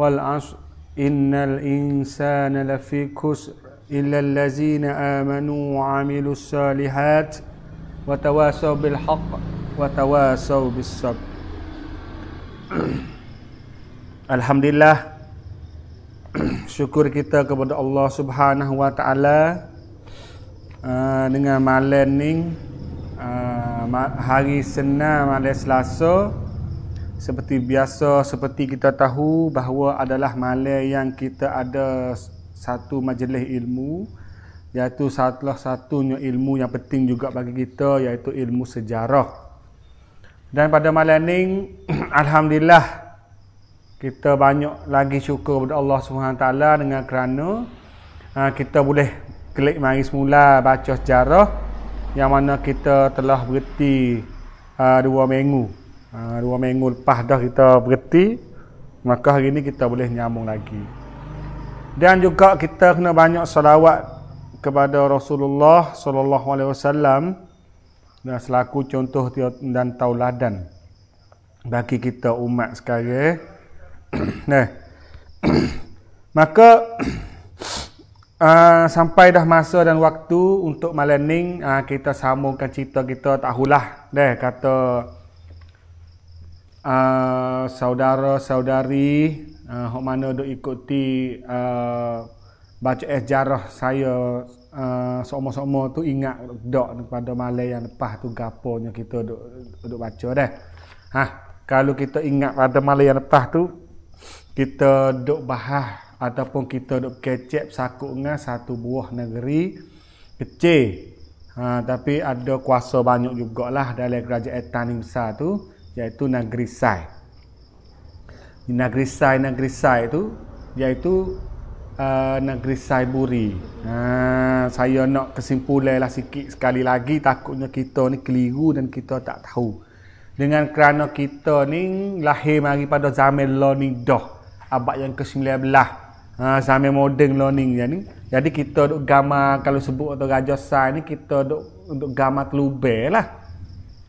wal asr innal insana lafi khusr illa allazina amanu wa amilus salihat wa tawasaw bil haqq wa tawasaw bis sabr Alhamdulillah syukur kita kepada Allah Subhanahu wa taala uh, dengan malam ni uh, hari senang malam Selasa seperti biasa seperti kita tahu bahawa adalah malam yang kita ada satu majlis ilmu iaitu salah satunya ilmu yang penting juga bagi kita iaitu ilmu sejarah. Dan pada malam ini alhamdulillah kita banyak lagi syukur kepada Allah SWT dengan kerana uh, kita boleh klik mari semula baca sejarah yang mana kita telah berhenti uh, dua minggu. Ha, dua minggu lepas dah kita berhenti maka hari ni kita boleh nyambung lagi dan juga kita kena banyak salawat kepada Rasulullah SAW. alaihi dan selaku contoh dan tauladan bagi kita umat sekarang nah maka uh, sampai dah masa dan waktu untuk malam ni uh, ah, kita sambungkan cerita kita tahulah deh kata Ah, saudara-saudari uh, ah, hok mana dok ikuti uh, baca sejarah eh saya uh, semua somo tu ingat dok pada malam yang lepas tu gaponya kita dok dok baca dah. Ha, kalau kita ingat pada malam yang lepas tu kita dok bahas ataupun kita dok kecep sakuk dengan satu buah negeri kecil. Ha, tapi ada kuasa banyak jugalah dalam kerajaan etan yang tu iaitu negeri Sai. Di negeri Sai, negeri Sai itu iaitu uh, negeri Buri. Ha, saya nak kesimpulanlah sikit sekali lagi takutnya kita ni keliru dan kita tak tahu. Dengan kerana kita ni lahir mari pada zaman doh abad yang ke-19. Ha, zaman moden learning ni. Jadi kita duk gama kalau sebut atau raja Sai ni kita duk untuk gama kelubelah.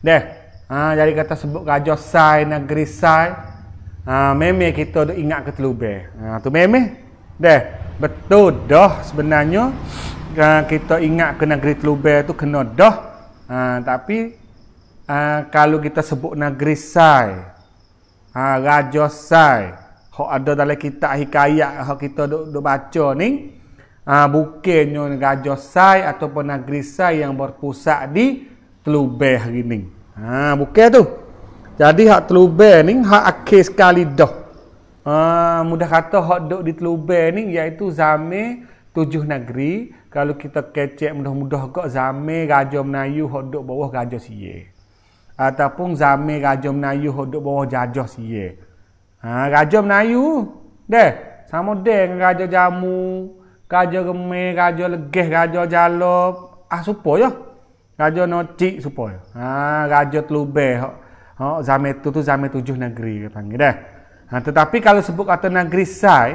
Dah. Ha, jadi kata sebut Raja Sai, Negeri Sai. Ha, meme kita duk ingat ke Telubeh. Ha, tu meme. Deh, betul dah sebenarnya ha, kita ingat ke Negeri Telubeh tu kena dah. Ha, tapi ha, kalau kita sebut Negeri Sai, ha, Raja Sai, Hak ada dalam kitab hikayat hak kita duk, duk baca ni ha, Bukannya Raja Sai ataupun Negeri Sai yang berpusat di Telubeh hari Ha bukan tu. Jadi hak telubel ni hak akhir sekali dah. Ha mudah kata hak dok di telubel ni iaitu zame tujuh negeri kalau kita kecek mudah-mudah kok zame raja Melayu hak dok bawah raja Sie. Ataupun zame raja Melayu hak dok bawah jajah Sie. Ha raja Melayu deh sama deh dengan raja Jamu, raja Gemeh, raja Legeh, raja Jalop. Ah supo yo. Ya? raja no cik supo ha raja telube hok hok zame tu tu zame tujuh negeri dia panggil dah ha tetapi kalau sebut kata negeri sai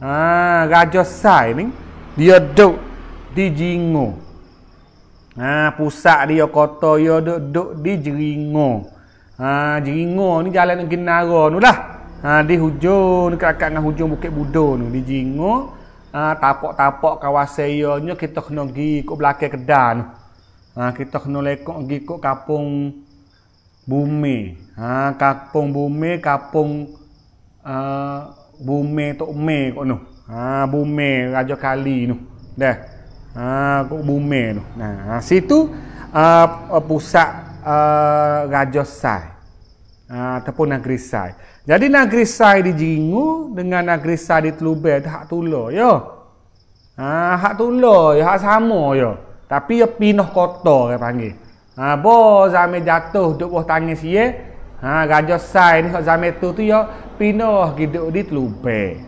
ha raja sai ni dia duk di jingo ha pusat dia kota dia duk duk di jeringo ha jeringo ni jalan negeri nara tu lah ha di hujung dekat dekat dengan hujung bukit budo tu di jingo ha tapak-tapak kawasan ianya kita kena pergi ke belakang kedai tu Nah, ha, kita kena lekok pergi ke kapung bumi. Ha, kapung bumi, kapung uh, ha, bumi tok me kok noh. Ha, bumi raja kali noh. Dah. Ha, kok bumi noh. Nah, ha, situ uh, pusat uh, raja Sai. Uh, ataupun negeri Sai. Jadi negeri Sai di Jingu dengan negeri Sai di Telubai dah tak tula yo. Ha, hak tula, hak sama yo. Ya. Tapi ia pinoh kotor, dia panggil. Ha bo zame jatuh duk buah tangis ye. Ha gajo sai ni zame tu tu ya pinoh, giduk di telupe.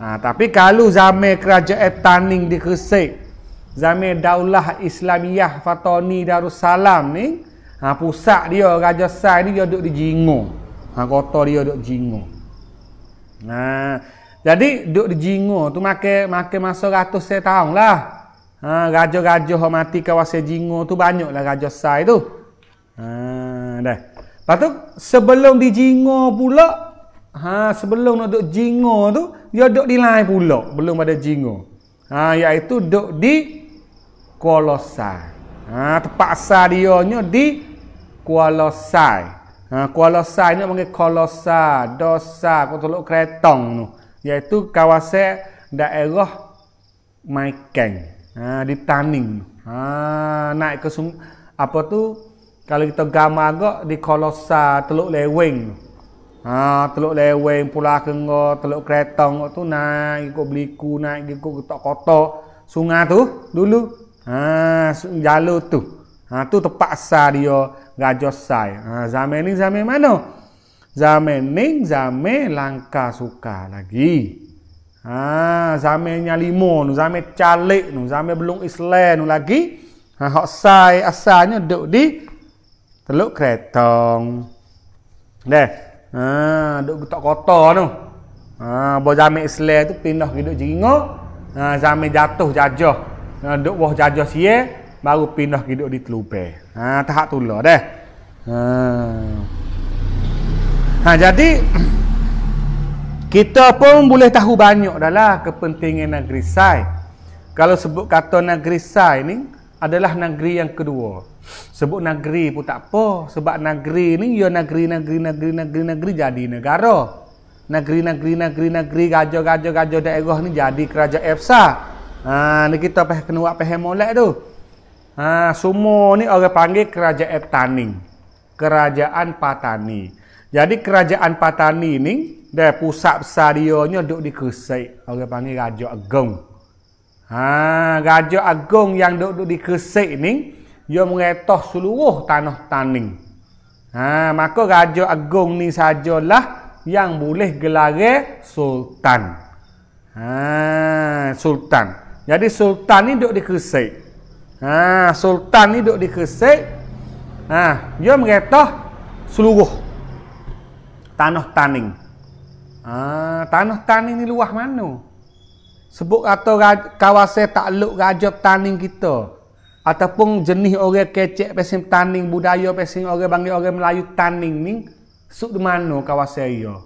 Ha tapi kalau zame kerajaan taning di Kresik. Zame Daulah Islamiah Fatoni Darussalam ni, ha pusat dia Raja Sai ni dia duk di Jingo. Ha kota dia duk Jingo. Nah, ha, jadi duk di Jingo tu make make masa ratus setahun lah ha, gajah-gajah yang mati kawas sejingo tu banyaklah gajah sai tu. Ha, dah. Lepas tu, sebelum di jingo pula, ha, sebelum nak duduk jingo tu, dia duduk di lain pula. Belum ada jingo. Ha, iaitu duduk di kolosai. Ha, terpaksa dia nya di kolosai. Ha, kolosai ni panggil kolosa, dosa, kotolok keretong tu. Iaitu kawasan daerah Maikeng. Ha, di tanning. Ha, naik ke sung, apa tu? Kalau kita gama agak di Kolosa Teluk Leweng. Ha, Teluk Leweng pula ke Teluk Kretong tu naik ikut beliku, naik ikut ketok kota sungai tu dulu. Ha, jalur tu. Ha, tu terpaksa dia gajah sai. Ha, zaman ni zaman mana? Zaman ni zaman langka suka lagi. Ha, zame nyalimo, nu zame calik, nu zame belum Islam, nu lagi. Ha, hok sai asalnya duduk di Teluk Kretong. Deh. Ha, duduk getok kota tu. Ha, bo zame Islam tu pindah ke duduk Jeringo. Ha, zame jatuh jajah. Ha, duduk wah jajah sie baru pindah ke duduk di Telupe. Ha, tahap tulah deh. Ha. Ha, jadi Kita pun boleh tahu banyak adalah kepentingan negeri Sai. Kalau sebut kata negeri Sai ni adalah negeri yang kedua. Sebut negeri pun tak apa sebab negeri ni ya negeri negeri negeri negeri negeri jadi negara. Negeri negeri negeri negeri gajah gajah gajah daerah ni jadi kerajaan EFSA. Ha ni kita pas kena buat paham molek tu. Ha semua ni orang panggil kerajaan Etaning. Kerajaan Patani. Jadi kerajaan Patani ni dan pusat besar dia nya duduk di Kesai. Orang panggil Raja agung. Ha, Raja agung yang duduk di Kesai ni, dia meretoh seluruh tanah taning. Ha, maka Raja agung ni sajalah yang boleh gelar Sultan. Ha, Sultan. Jadi Sultan ni duduk di Kesai. Ha, Sultan ni duduk di Kesai. Ha, dia meretoh seluruh tanah taning. Ah, tanah taning ni luah mana? Sebut kata kawasan takluk raja taning kita. Ataupun jenis orang kecek pesim taning, budaya pesim orang panggil orang Melayu taning ni. Sebut di mana kawasan ia?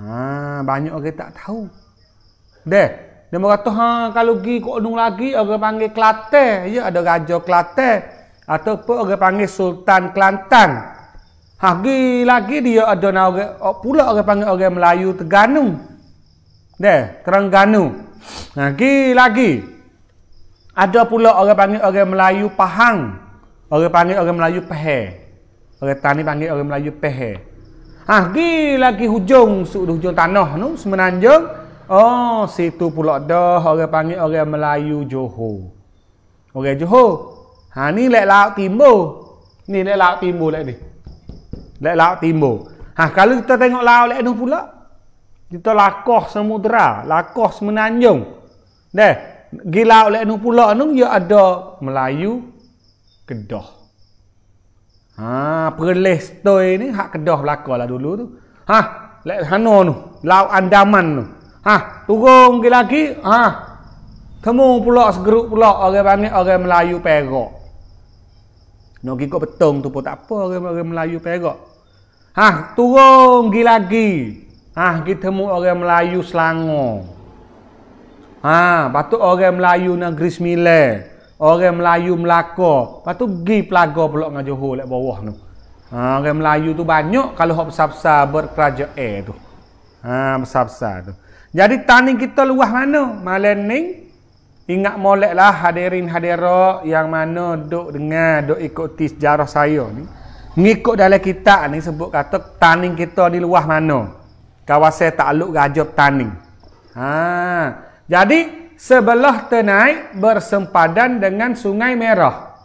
Ha, banyak orang tak tahu. Deh, dia berkata, ha, kalau pergi ke Odung lagi, orang panggil Kelantan. Ya, ada Raja Kelantan. Ataupun orang panggil Sultan Kelantan. Hari lagi dia ada nak orang pula orang panggil orang Melayu Terengganu. Deh, Terengganu. Lagi lagi ada pula orang panggil orang Melayu Pahang. Orang panggil orang Melayu Pehe. Orang tani panggil orang Melayu Pehe. Lagi lagi hujung sud hujung tanah tu semenanjung. Oh, situ pula dah orang panggil orang Melayu Johor. Orang Johor. Ha ni lek laut timur. Ni lek laut timur lek ni. Lek laut timbul. Ha, kalau kita tengok laut lek anu pula, kita lakoh samudera, lakoh semenanjung. Deh, gi laut lek anu pula anu ya ada Melayu, Kedah. Ha, perleh stoi ni hak Kedah belakalah dulu tu. Ha, lek hano anu, laut Andaman tu. Ha, turun lagi, ha. Temu pula segeruk pula orang banyak orang Melayu Perak. Nak pergi ke petong tu pun tak apa orang Melayu perak. Ha, turun pergi lagi. Ha, kita temu orang Melayu Selangor. Ha, patut orang Melayu negeri Sembilan. Orang Melayu Melaka. Patut pergi pelaga pula dengan Johor lek bawah tu. Ha, orang Melayu tu banyak kalau hok besar-besar berkerajaan eh, tu. Ha, besar-besar tu. Jadi tani kita luah mana? Malam ni Ingat molek lah hadirin hadirat yang mana duk dengar, duk ikuti sejarah saya ni. Mengikut dalam kitab ni sebut kata taning kita ni luah mana. Kawasan takluk raja taning. Ha. Jadi sebelah tenai bersempadan dengan sungai merah.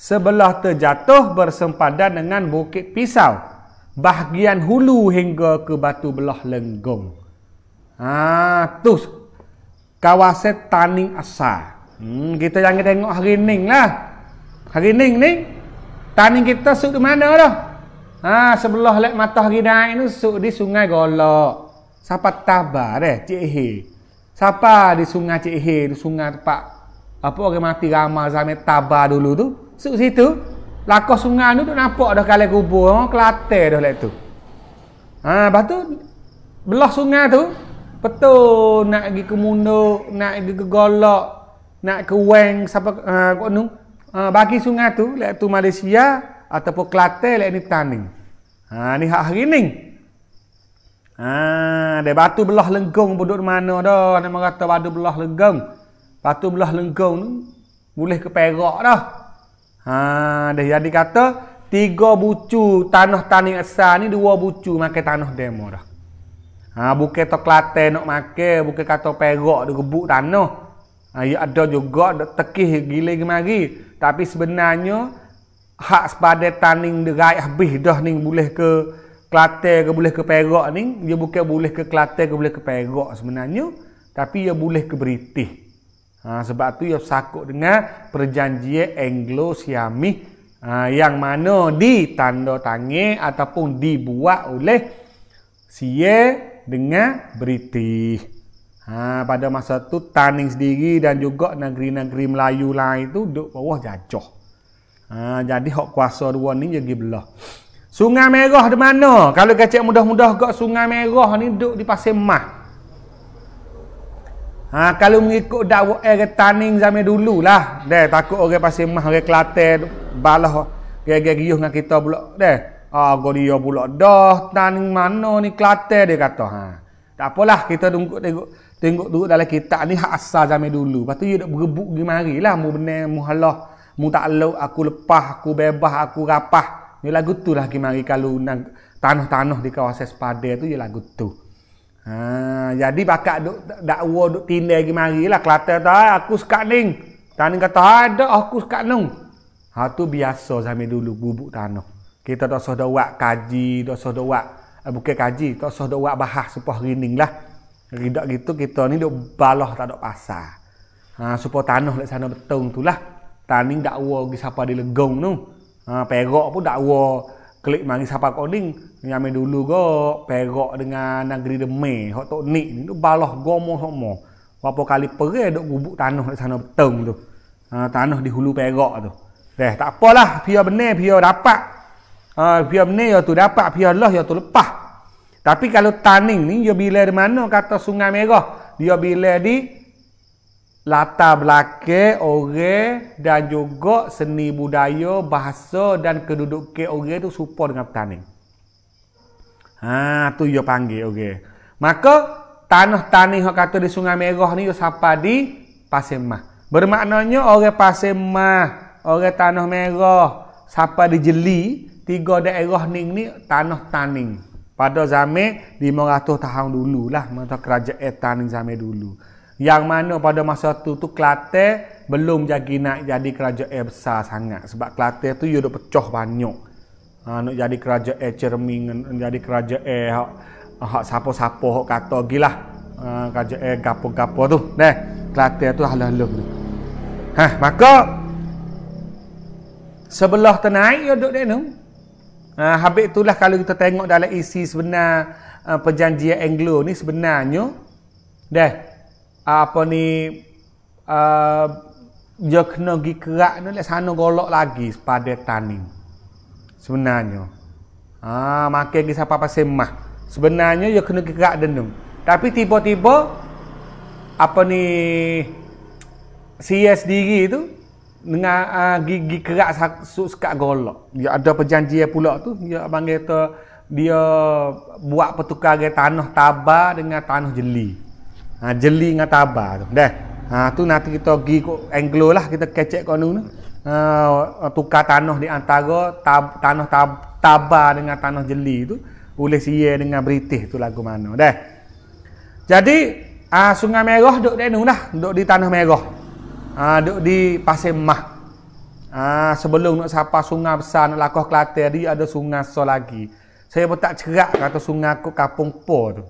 Sebelah terjatuh bersempadan dengan bukit pisau. Bahagian hulu hingga ke batu belah lenggong. Ah, tu kawasan taning asal. Hmm, kita jangan tengok hari ni lah. Hari ni ni, taning kita suk di mana dah? Ha, sebelah lek mata hari naik ni suk di sungai golok. Siapa tabar eh Cik He. Siapa di sungai Cik He, di sungai Pak apa orang mati ramah zaman tabar dulu tu. Suk situ, lakos sungai tu tu nampak dah kalai kubur, oh, kelate dah lek tu. Ha, lepas belah sungai tu, Betul nak pergi ke Mundo, nak pergi ke Golok, nak ke Wang, siapa uh, nu? Uh, ha, bagi sungai tu, lek tu Malaysia ataupun Kelate lek ni taning. Ha ni hak hari ni. Ha ada batu belah lengkung bodoh mana dah, nama kata batu belah lengkung. Batu belah lengkung ni boleh ke Perak dah. Ha dah jadi kata tiga bucu tanah taning asal ni dua bucu makan tanah demo dah. Ha bukan tok Kelantan nak makan, bukan kata Perak digebuk tanah. Ha ya ada juga dok tekih gile kemari, tapi sebenarnya hak sepadan taning derai habis dah ning boleh ke klate, ke boleh ke Perak ning, dia ya bukan boleh ke klate, ke boleh ke Perak sebenarnya, tapi dia ya boleh ke British. Ha sebab tu ia ya sakut dengan perjanjian Anglo-Siami ha, yang mana ditanda tangan ataupun dibuat oleh Sia dengan British. Ha, pada masa tu Taning sendiri dan juga negeri-negeri Melayu lain itu duduk bawah jajah. Ha, jadi hak kuasa dua ni jadi belah. Sungai Merah di mana? Kalau kacik mudah-mudah kat Sungai Merah ni duduk di Pasir Mas. Ha, kalau mengikut dakwa air eh, taning zaman dulu lah. Deh, takut orang Pasir Mas orang Kelantan balah gaya-gaya dengan kita pula. Deh. Ha, Goria pula dah. Tan mana ni Kelantan dia kata. Ha. Tak apalah kita tunggu tengok tengok dulu dalam kitab ni hak asal zaman dulu. Lepas tu dia nak berebut pergi mari lah, Mu benar, mu halah. Mu tak lup, aku lepas, aku bebas, aku rapah. Ni lagu tu lah pergi mari kalau nak tanah-tanah di kawasan sepada tu je lagu tu. Ha, jadi bakat duk dakwa duk tindai pergi mari lah. Kelantan tu ah, aku sekat ni. Tanah kata ada ah, aku sekat nung. Ha tu biasa zaman dulu bubuk tanah kita tak usah dak kaji tak usah dak eh, bukan kaji tak usah dak bahas supah rinding lah ridak gitu kita ni dok baloh tak dok pasar ha supah tanah lek sana betung tulah, taning dak wo ke siapa di legong tu ha perak pun dakwa klik mari siapa koding nyame dulu go perak dengan negeri demi hok tok ni ni dak baloh gomo somo berapa kali perai dok gubuk tanah lek sana betung tu ha tanah di hulu perak tu Eh, tak apalah, pihak benar, pihak dapat. Ha, ni ya tu dapat pihak Allah ya tu lepas. Tapi kalau taning ni, ya bila di mana kata sungai merah. Dia bila di latar belake orang dan juga seni budaya, bahasa dan kedudukan orang tu support dengan taning. Ha, tu dia panggil okay. Maka tanah tani yang kata di sungai merah ni, dia sapa di pasir mah. Bermaknanya orang pasir mah, orang tanah merah, sapa di jeli, tiga daerah ni ni tanah taning pada zaman 500 tahun dulu lah masa kerajaan eh, taning zaman dulu yang mana pada masa tu tu Kelate belum jadi nak jadi kerajaan eh, besar sangat sebab Kelate tu dia pecah banyak ha, nak jadi kerajaan eh, cerming jadi kerajaan hak hak siapa-siapa hak kata gilah ha, kerajaan gapo-gapo tu deh Kelate tu halah-halah tu ha maka sebelah tenai yo duk dia Ha, habis itulah kalau kita tengok dalam isi sebenar uh, perjanjian Anglo ni sebenarnya dah uh, apa ni uh, dia kena pergi kerak ni lah sana golok lagi pada tani sebenarnya ha, maka pergi siapa apa semah sebenarnya dia kena pergi kerak denung tapi tiba-tiba apa ni CS diri tu dengan uh, ah, gigi kerak sak sekak golok. Dia ya, ada perjanjian pula tu ya, dia abang kata dia buat pertukaran tanah taba dengan tanah jeli. Ha, jeli dengan taba. tu. Dah. Ha tu nanti kita pergi ke Anglo lah kita kecek kat anu ni. Ha, tukar tanah di antara tab, tanah tab, tabar dengan tanah jeli tu boleh sia dengan British tu lagu mana dah. Jadi uh, Sungai Merah duduk di anu lah, duk di tanah merah. Ah ha, duk di Pasir Mah. Ah sebelum nak sapa sungai besar nak lakoh Kelate di ada sungai so lagi. Saya pun tak cerak kata sungai aku kampung Po tu.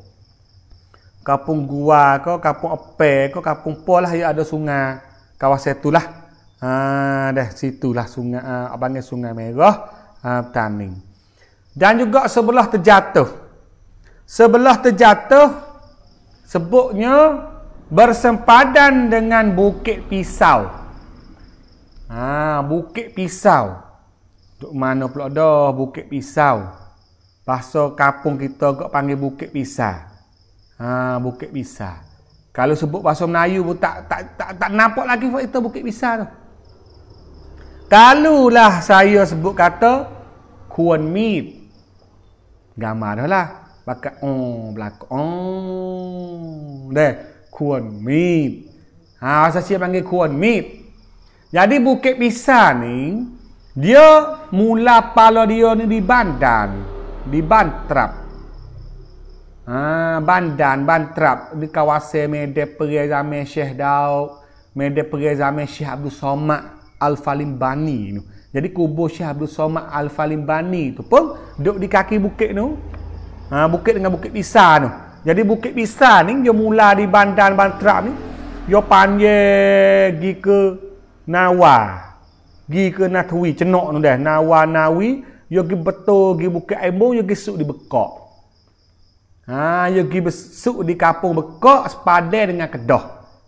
Kampung Gua ke, kampung Ape ke, kampung Po lah ya ada sungai kawasan itulah. Ah ha, dah lah sungai ah, apa ni sungai Merah ah Taning. Dan juga sebelah terjatuh. Sebelah terjatuh sebutnya bersempadan dengan bukit pisau. Ha, bukit pisau. Duk mana pula dah bukit pisau? Bahasa kampung kita kok panggil bukit pisau. Ha, bukit pisau. Kalau sebut bahasa Melayu pun tak tak tak, tak nampak lagi itu bukit pisau tu. Kalau saya sebut kata Kuan Mit. Gambar lah. Pakai on belakang. On. Deh. Kuan Mip. Ha, bahasa Cina panggil Kuan Mip. Jadi Bukit Pisang ni, dia mula pala dia ni di Bandan. Di Bantrap. Ha, Bandan, Bantrap. Di kawasan Medan Perai Zaman Syekh Daud. Medan Perai Zaman Syekh Abdul Somad Al-Falim Bani. Ni. Jadi kubur Syekh Abdul Somad Al-Falim Bani tu pun duduk di kaki bukit tu. Ha, bukit dengan bukit pisah tu. Jadi Bukit Pisang ni dia mula di bandar Bantra ni dia panggil gi ke Nawa. gi ke Natwi, cenok tu dah. Nawa, Nawi. Dia pergi betul, pergi Bukit Aibu, dia pergi di Bekok. Ha, dia pergi besuk di Kapung Bekok, sepadan dengan Kedah.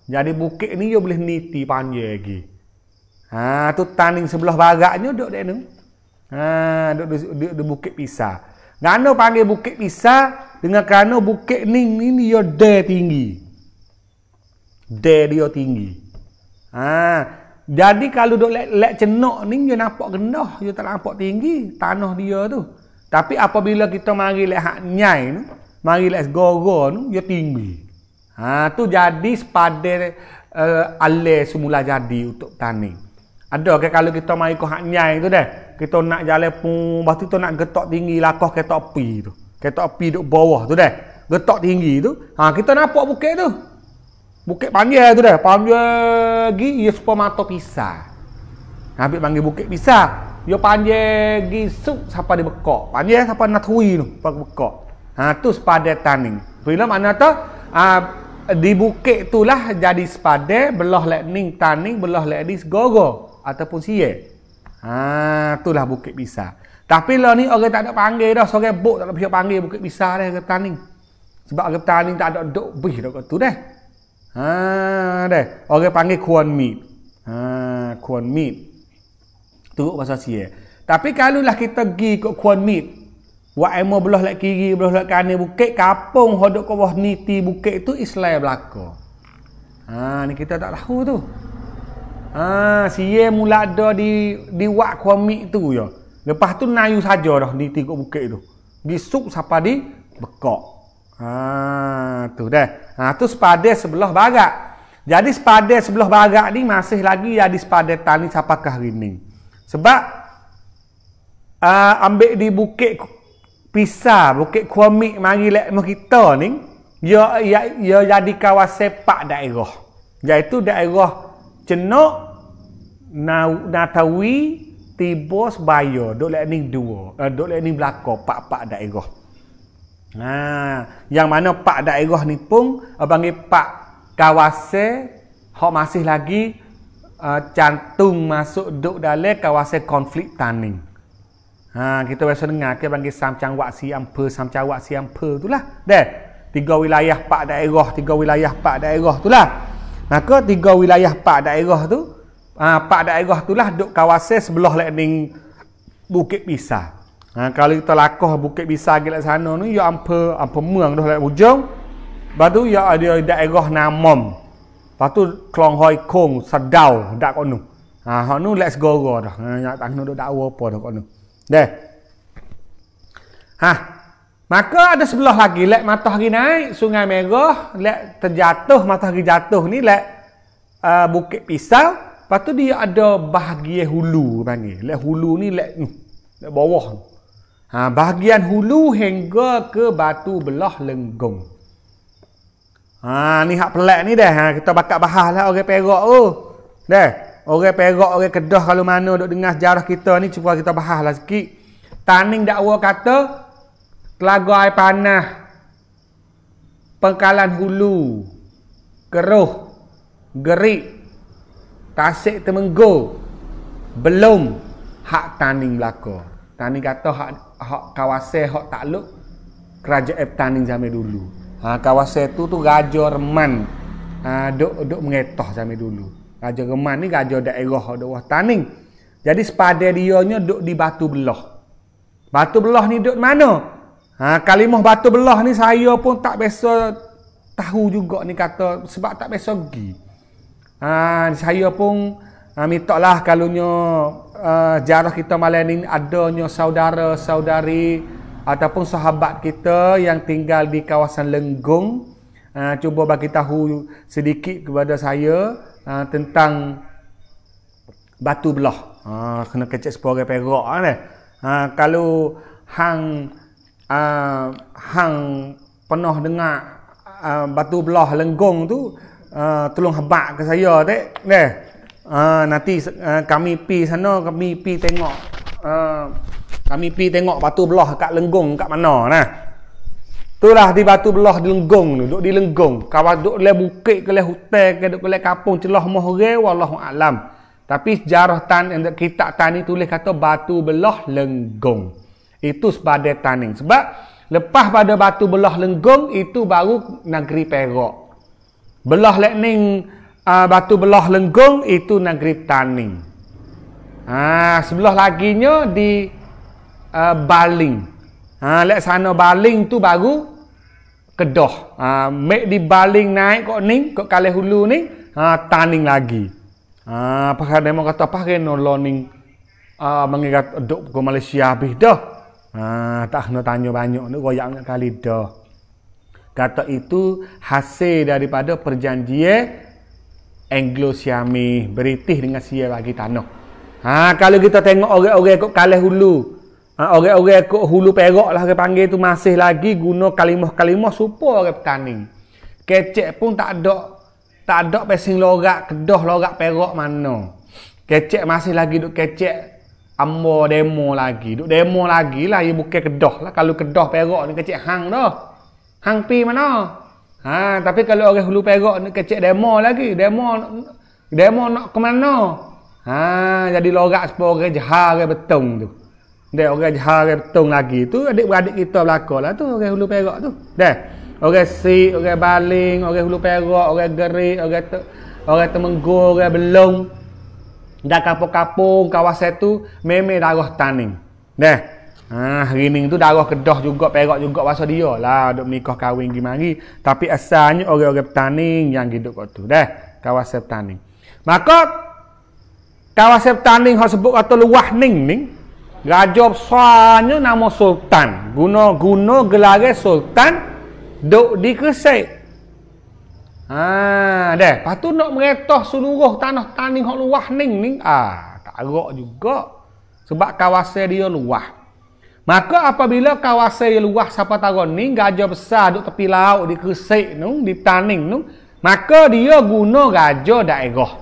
Jadi Bukit ni dia boleh niti panggil lagi. Ha, tu tanding sebelah baratnya duduk di sana. Ha, duduk di, di, di Bukit Pisang. Ngano panggil bukit pisah dengan kerana bukit ni ni dia de tinggi. De dia tinggi. Ha. Jadi kalau dok lek, lek cenok ni dia nampak rendah, dia tak nampak tinggi tanah dia tu. Tapi apabila kita mari lek hak nyai ni, mari lek gogo ni dia tinggi. Ha tu jadi sepade uh, ale semula jadi untuk tani. Ada ke kalau kita mari ko hak nyai tu deh kita nak jalan pun lepas tu kita nak getok tinggi lakah kereta api tu kereta api duk bawah tu dah getok tinggi tu ha, kita nampak bukit tu bukit panjang tu dah Panjang lagi ia super mata pisah habis panggil bukit pisah ia panjang lagi sup siapa di bekok panjang siapa natui tu siapa bekok ha, tu sepada taning bila mana tu ha, di bukit itulah jadi sepada belah lightning taning belah ladies gogo ataupun siye Ha, itulah Bukit Pisah. Tapi lah ni orang tak ada panggil dah. Sore buk tak ada pihak panggil Bukit Pisah dah ke petani. Sebab orang petani tak ada duk bih dah tu dah. Ha, dah. Orang panggil Kuan Mit. Ha, Kuan Mit. Tu pasal siya. Tapi kalau lah kita pergi ke Kuan Mit. wa emo belah lek kiri, belah lek kanan bukit. Kapung hodok ke bawah niti bukit tu Islam belako. Ha, ni kita tak tahu tu. Ah, si ye mula ada di di wak komik tu ya. Lepas tu nayu saja dah di tiga bukit tu. Gisuk sampai di bekok. Ah, tu dah. Ah, tu sepade sebelah barat. Jadi sepade sebelah barat ni masih lagi di sepade tani sampai ke hari ni. Sebab uh, ambil di bukit Pisa, bukit Kuomik mari lek kita ni, ya ya ya jadi kawasan sepak daerah. Iaitu daerah Cenok, na na tawi tibo sebaya dok lek ning dua uh, eh, dok lek ning belako pak pak daerah nah ha, yang mana pak daerah ni pun panggil pak kawase hok masih lagi uh, cantung masuk dok dale kawase konflik taning ha kita biasa dengar ke panggil samcang wak si pe samcang wak si pe itulah deh tiga wilayah pak daerah tiga wilayah pak daerah itulah maka tiga wilayah pak daerah tu ha, pak daerah itulah duk kawasan sebelah lek lening Bukit Pisah. Ah, ha, kalau kita lakuh Bukit Bisa ke lah sana ni, ya ampa, ampa meng dah lek hujung. Lepas tu, ya ada daerah Namom. Lepas klong Kelong Hoi Kong, sadau, dak kat ni. Ah, ha, hak ni, let's go go dah. Ha, nak tak nak dakwa apa dah kat ni. Dah. Ha. Maka ada sebelah lagi, lek matah lagi naik, sungai merah, lek terjatuh, matah lagi jatuh ni, lek uh, Bukit Pisau. Lepas tu dia ada bahagian hulu panggil. Lek hulu ni lek ni. Hmm, lek bawah. Ha, bahagian hulu hingga ke batu belah lenggong. Ha, ni hak pelak ni dah. Ha, kita bakat bahas lah orang perak tu. Oh. Dah. Orang perak, orang kedah kalau mana duk dengar sejarah kita ni. Cuba kita bahas lah sikit. Taning dakwa kata. Telaga air panah. Pengkalan hulu. Keruh. Gerik. Tasik temenggu Belum Hak tanding belaka Tanding kata hak, hak kawasan hak takluk Kerajaan eh, tanding zaman dulu ha, Kawasan tu tu raja reman ha, Duk, duk mengetah zaman dulu Raja reman ni raja daerah Duk wah tanding Jadi sepada dia nya duk di batu belah Batu belah ni duk mana? Ha, kalimah batu belah ni saya pun tak biasa tahu juga ni kata sebab tak biasa pergi. Ha, saya pun ha, minta lah kalau uh, jarah kita malam ini adanya saudara-saudari ataupun sahabat kita yang tinggal di kawasan Lenggong ha, cuba bagi tahu sedikit kepada saya ha, tentang batu belah. Ha, kena kecek sepuluh orang perak kan, eh? ha, kalau hang uh, hang penuh dengar uh, batu belah lenggong tu Ah, tolong habak ke saya dek deh ah, uh, nanti uh, kami pi sana kami pi tengok uh, kami pi tengok batu belah kat lenggong kat mana nah Tulah di batu belah di lenggong tu duk di lenggong kawan duk le bukit ke le hutan ke duk le kampung celah mohre wallahu alam tapi sejarah tan yang kita tani tulis kata batu belah lenggong itu sebagai taning sebab lepas pada batu belah lenggong itu baru negeri Perak Belah lekning uh, ah, batu belah lengkung itu negeri Taning. Ah ha, sebelah laginya di uh, Baling. ha, lek sana Baling tu baru kedoh. Ha, mek di Baling naik kok ning, kok kali hulu ni, ha, taning lagi. Ha, apa kata mau kata apa kena lo ning uh, mengingat duk ke Malaysia habis dah. Ha, tak kena tanya banyak, ni goyang kali dah. Kata itu hasil daripada perjanjian Anglo-Siami British dengan Sia bagi tanah. Ha, kalau kita tengok orang-orang kat Kalih Hulu, ha, orang-orang kat Hulu Perak lah orang panggil tu masih lagi guna kalimah-kalimah supo orang petani. Kecek pun tak ada tak ada pesing lorak kedah lorak Perak mana. Kecek masih lagi duk kecek ambo demo lagi. Duk demo lagi lah ia ya bukan kedah lah. Kalau kedah Perak ni kecek hang dah. Hang pi mana? Ha, tapi kalau orang Hulu Perak ni kecek demo lagi. Demo demo nak ke mana? Ha, jadi lorak sepo orang jahar orang betung tu. Dek orang jahar orang betung lagi tu adik-beradik kita belakalah tu orang Hulu Perak tu. Dek. Orang si, orang baling, orang hulu perak, orang gerik, orang te, orang temenggur, orang belung. Dah kapok-kapung kawasan tu meme darah taning. Dah. Ha, hari ni tu darah kedah juga, perak juga masa dia lah. Duk nikah kahwin pergi mari. Tapi asalnya orang-orang petani yang hidup kat tu. Dah, kawasan petani. Maka, kawasan petani yang sebut kata luah ning ning. Raja besarnya nama Sultan. Guna-guna gelaran Sultan duk dikesai. Ah, ha, dah. Lepas tu nak meretoh seluruh tanah tani yang luah ning ning. Ah, ha, tak agak juga. Sebab kawasan dia luah. Maka apabila kawasan yang luas sapa tarong ni gajah besar duk tepi laut di Kresik tu, di Taning tu, maka dia guna gajah daerah.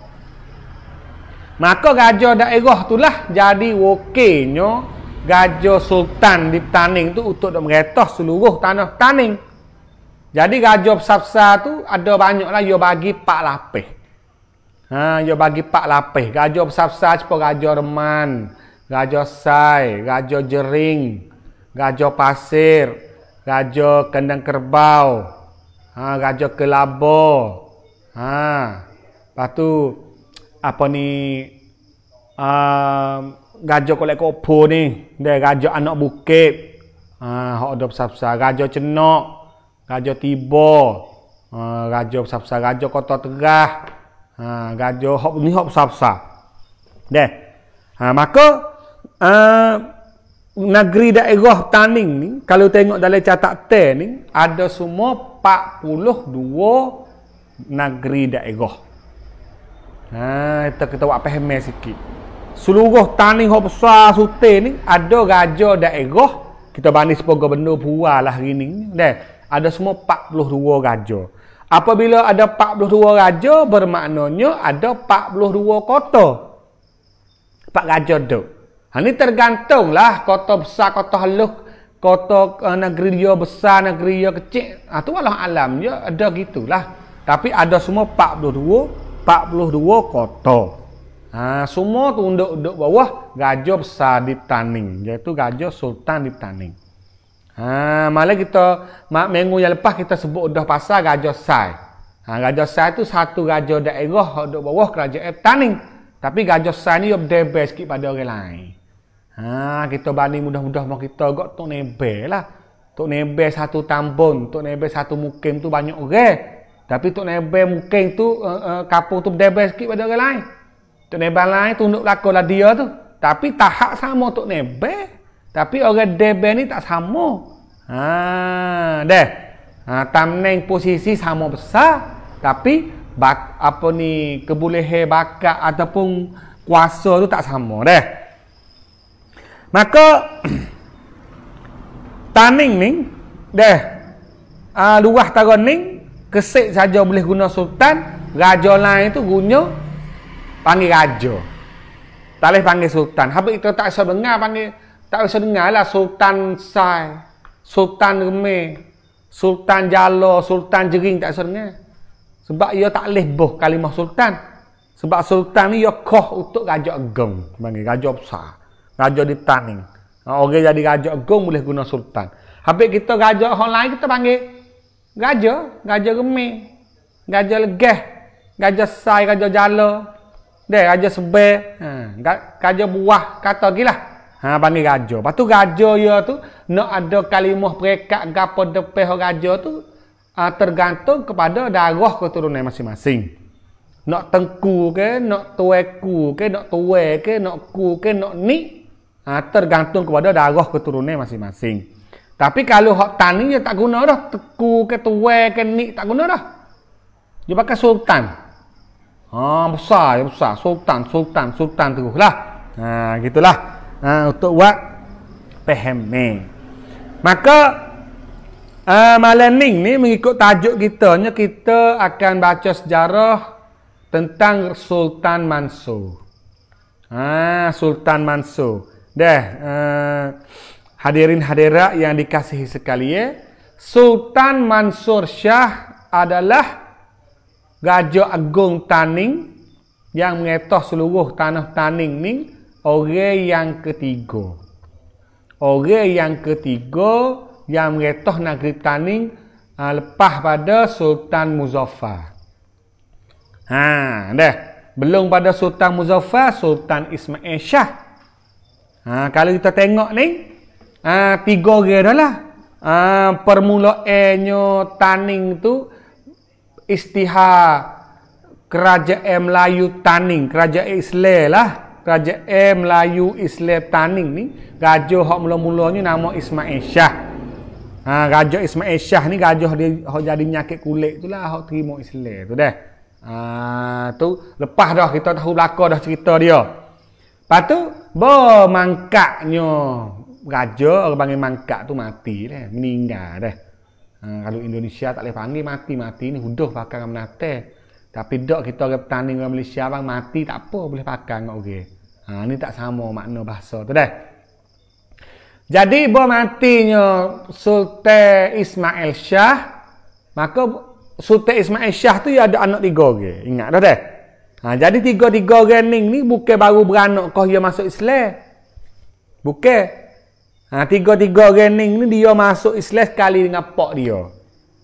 Maka gajah daerah itulah jadi wokenyo gajah sultan di Taning tu untuk dok meretas seluruh tanah Taning. Jadi gajah besar-besar tu ada banyaklah yo bagi Pak Lapih. Ha, yo bagi Pak Lapih, gajah besar-besar cepo gajah Reman. Raja Sai, Raja Jering, Raja Pasir, Raja Kendang Kerbau, ha, Raja Kelabu. Ha. Lepas tu, apa ni, uh, Raja Kolek Kopo ni, dia Raja Anak Bukit, ha, Hak Odo Besar-Besar, Raja Cenok, Raja Tiba, ha, Raja Besar-Besar, Raja Kota Terah, ha, Raja Hak, ni Hak Besar-Besar. Deh. Ha, maka, uh, negeri daerah Taning ni kalau tengok dalam catatan ni ada semua 42 negeri daerah. Ha kita kita buat paham sikit. Seluruh Taning hok besar sutin ni ada raja daerah kita banis sebagai benar buah lah hari ni. Dan ada semua 42 raja. Apabila ada 42 raja, bermaknanya ada 42 kota. pak raja duk. Ha ni tergantunglah kota besar kota halus kota uh, negeri dia besar negeri dia kecil ha tu Allah alam dia ada gitulah tapi ada semua 42 42 kota ha semua tunduk-tunduk bawah gajah besar di taning iaitu gajah sultan di taning ha malah kita mak mengu yang lepas kita sebut dah pasal gajah sai ha gajah sai tu satu gajah daerah duduk bawah kerajaan taning tapi gajah sai ni dia berbeza sikit pada orang lain. Ha, kita bani mudah-mudah mak kita gak tok nebe lah. Tok nebe satu tambon, tok nebe satu mukim tu banyak orang. Tapi tok nebe mukim tu uh, eh, uh, eh, kapung tu berdebe sikit pada orang lain. Tok nebe lain tu nak laku lah dia tu. Tapi tahap sama tok nebe. Tapi orang debe ni tak sama. Ha, deh. Ha, ah, tamneng posisi sama besar. Tapi bak, apa ni kebolehan bakat ataupun kuasa tu tak sama deh. Maka taning ni deh uh, luah tarun ni kesik saja boleh guna sultan, raja lain tu guna panggil raja. Tak boleh panggil sultan. Habis kita tak bisa dengar panggil tak bisa dengar lah sultan sai, sultan reme, sultan jalo, sultan jering tak bisa dengar. Sebab ia tak boleh boh kalimah sultan. Sebab sultan ni ia koh untuk raja geng, panggil raja besar. Raja di taning. Orang jadi raja agung boleh guna sultan. Habis kita raja orang lain kita panggil raja, raja remi, raja legeh, raja sai, raja jala. dek raja sebe, ha, raja buah, kata gila. Ha, panggil raja. Lepas tu raja ya tu, nak ada kalimah perekat gapa depeh raja tu, uh, tergantung kepada darah keturunan masing-masing. Nak tengku ke, nak ku ke, nak tuwe ke, nak ku ke, nak ni, Ha, tergantung kepada darah keturunan masing-masing. Tapi kalau hak tani dia tak guna dah. Teku ke tuwe ke nik tak guna dah. Dia pakai sultan. Ha, besar, dia besar. Sultan, sultan, sultan terus lah. Ha, gitulah. Ha, untuk buat pehemme. Maka uh, malam ni, ni mengikut tajuk kita, ni, kita akan baca sejarah tentang Sultan Mansur. Ha, Sultan Mansur. Dah, uh, eh, hadirin hadirat yang dikasihi sekali ya. Sultan Mansur Shah adalah Gajo Agung Taning yang mengetah seluruh tanah Taning ni orang yang ketiga. Orang yang ketiga yang mengetah negeri Taning uh, lepas pada Sultan Muzaffar. Ha, dah. Belum pada Sultan Muzaffar, Sultan Ismail Shah. Ha, kalau kita tengok ni, ha, tiga gerah dah lah. Ha, permulaannya taning tu istihar kerajaan Melayu taning, kerajaan Islam lah. Kerajaan Melayu Islam taning ni, gajah yang mula-mulanya nama Ismail Shah. Ha, gajah Ismail Shah ni gajah dia hok jadi nyakit kulit tu lah, hok terima Islam tu dah. Ha, tu lepas dah kita tahu belakang dah cerita dia. Lepas tu, boh, mangkaknya. Raja orang panggil mangkak tu mati dah. Meninggal dah. Ha, kalau Indonesia tak boleh panggil mati-mati ini Huduh pakai orang menate. Tapi dok kita orang petani orang Malaysia bang mati tak apa boleh pakai dengan orang. Ha, ni tak sama makna bahasa tu dah. Jadi boh matinya Sultan Ismail Shah. Maka Sultan Ismail Shah tu ya, ada anak tiga orang. Ingat dah dah. Ha, jadi tiga-tiga orang ni bukan baru beranak kau dia masuk Islam. Bukan. Ha, tiga-tiga orang ni dia masuk Islam sekali dengan pak dia.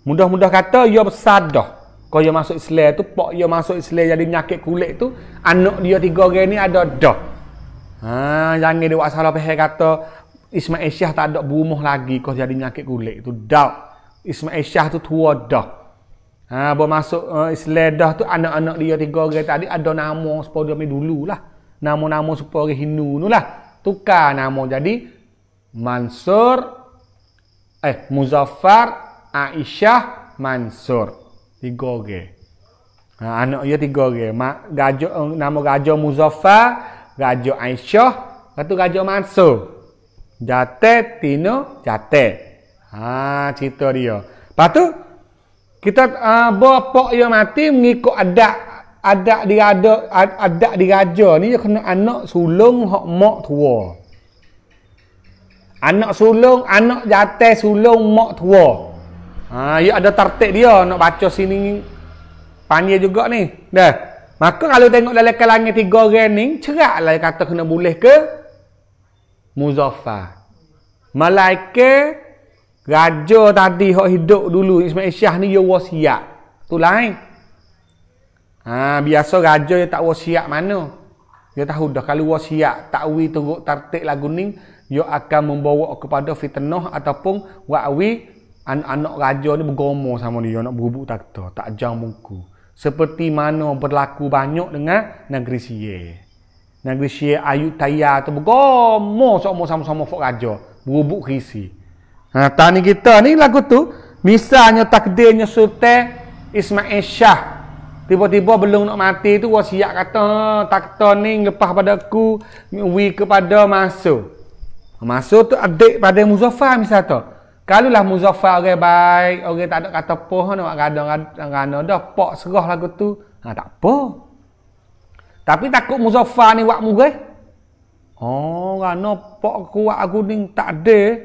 Mudah-mudah kata dia besar dah. Kau dia masuk Islam tu, pak dia masuk Islam jadi nyakit kulit tu, anak dia tiga orang ni ada dah. Ha, jangan dia buat salah pihak kata, Ismail Syah tak ada berumah lagi kau jadi nyakit kulit itu Dah. Ismail Syah tu tua dah. Ha, bermasuk uh, eh, Isledah tu anak-anak dia tiga orang tadi ada nama sepuluh dia dulu lah. Nama-nama sepuluh orang Hindu tu Tukar nama jadi Mansur, eh Muzaffar, Aisyah, Mansur. Tiga orang. Ha, anak dia tiga orang. Mak, gajo, uh, eh, nama gajo Muzaffar, gajo Aisyah, Lepas gajo Mansur. Jatet, Tino, Jatet. Ha, cerita dia. Lepas tu, kita uh, ah, bapak yang mati mengikut adat adat di ada adat di raja ni dia kena anak sulung hak mak tua anak sulung anak jatuh sulung mak tua ha ya ada tertib dia nak baca sini panjang juga ni dah maka kalau tengok dalam kalangan tiga orang ni lah kata kena boleh ke muzaffar malaikat Raja tadi hok hidup dulu Ismail Syah ni dia wasiat. Tu lain. Ha, biasa raja dia tak wasiat mana? Dia tahu dah kalau wasiat takwi turut tartik lagu ni, dia akan membawa kepada fitnah ataupun wa'wi an anak raja ni bergomo sama dia nak berubuk takta, tak jang muka. Seperti mana berlaku banyak dengan negeri Syie. Negeri Syie Ayutthaya tu bergomo sama-sama fok raja, berubuk krisis. Ha, tak kita ni lagu tu Misalnya takdirnya Sultan Ismail Shah Tiba-tiba belum nak mati tu Wasiat kata ha, tak ni ngepah pada aku Wi kepada masa Masa tu adik pada Muzaffar misalnya tu Kalau lah Muzaffar orang baik Orang tak ada kata apa Nak kata-kata dah Pak serah lagu tu ha, Tak apa tapi takut Muzaffar ni buat murid? Oh, kerana pak kuat aku ni tak ada.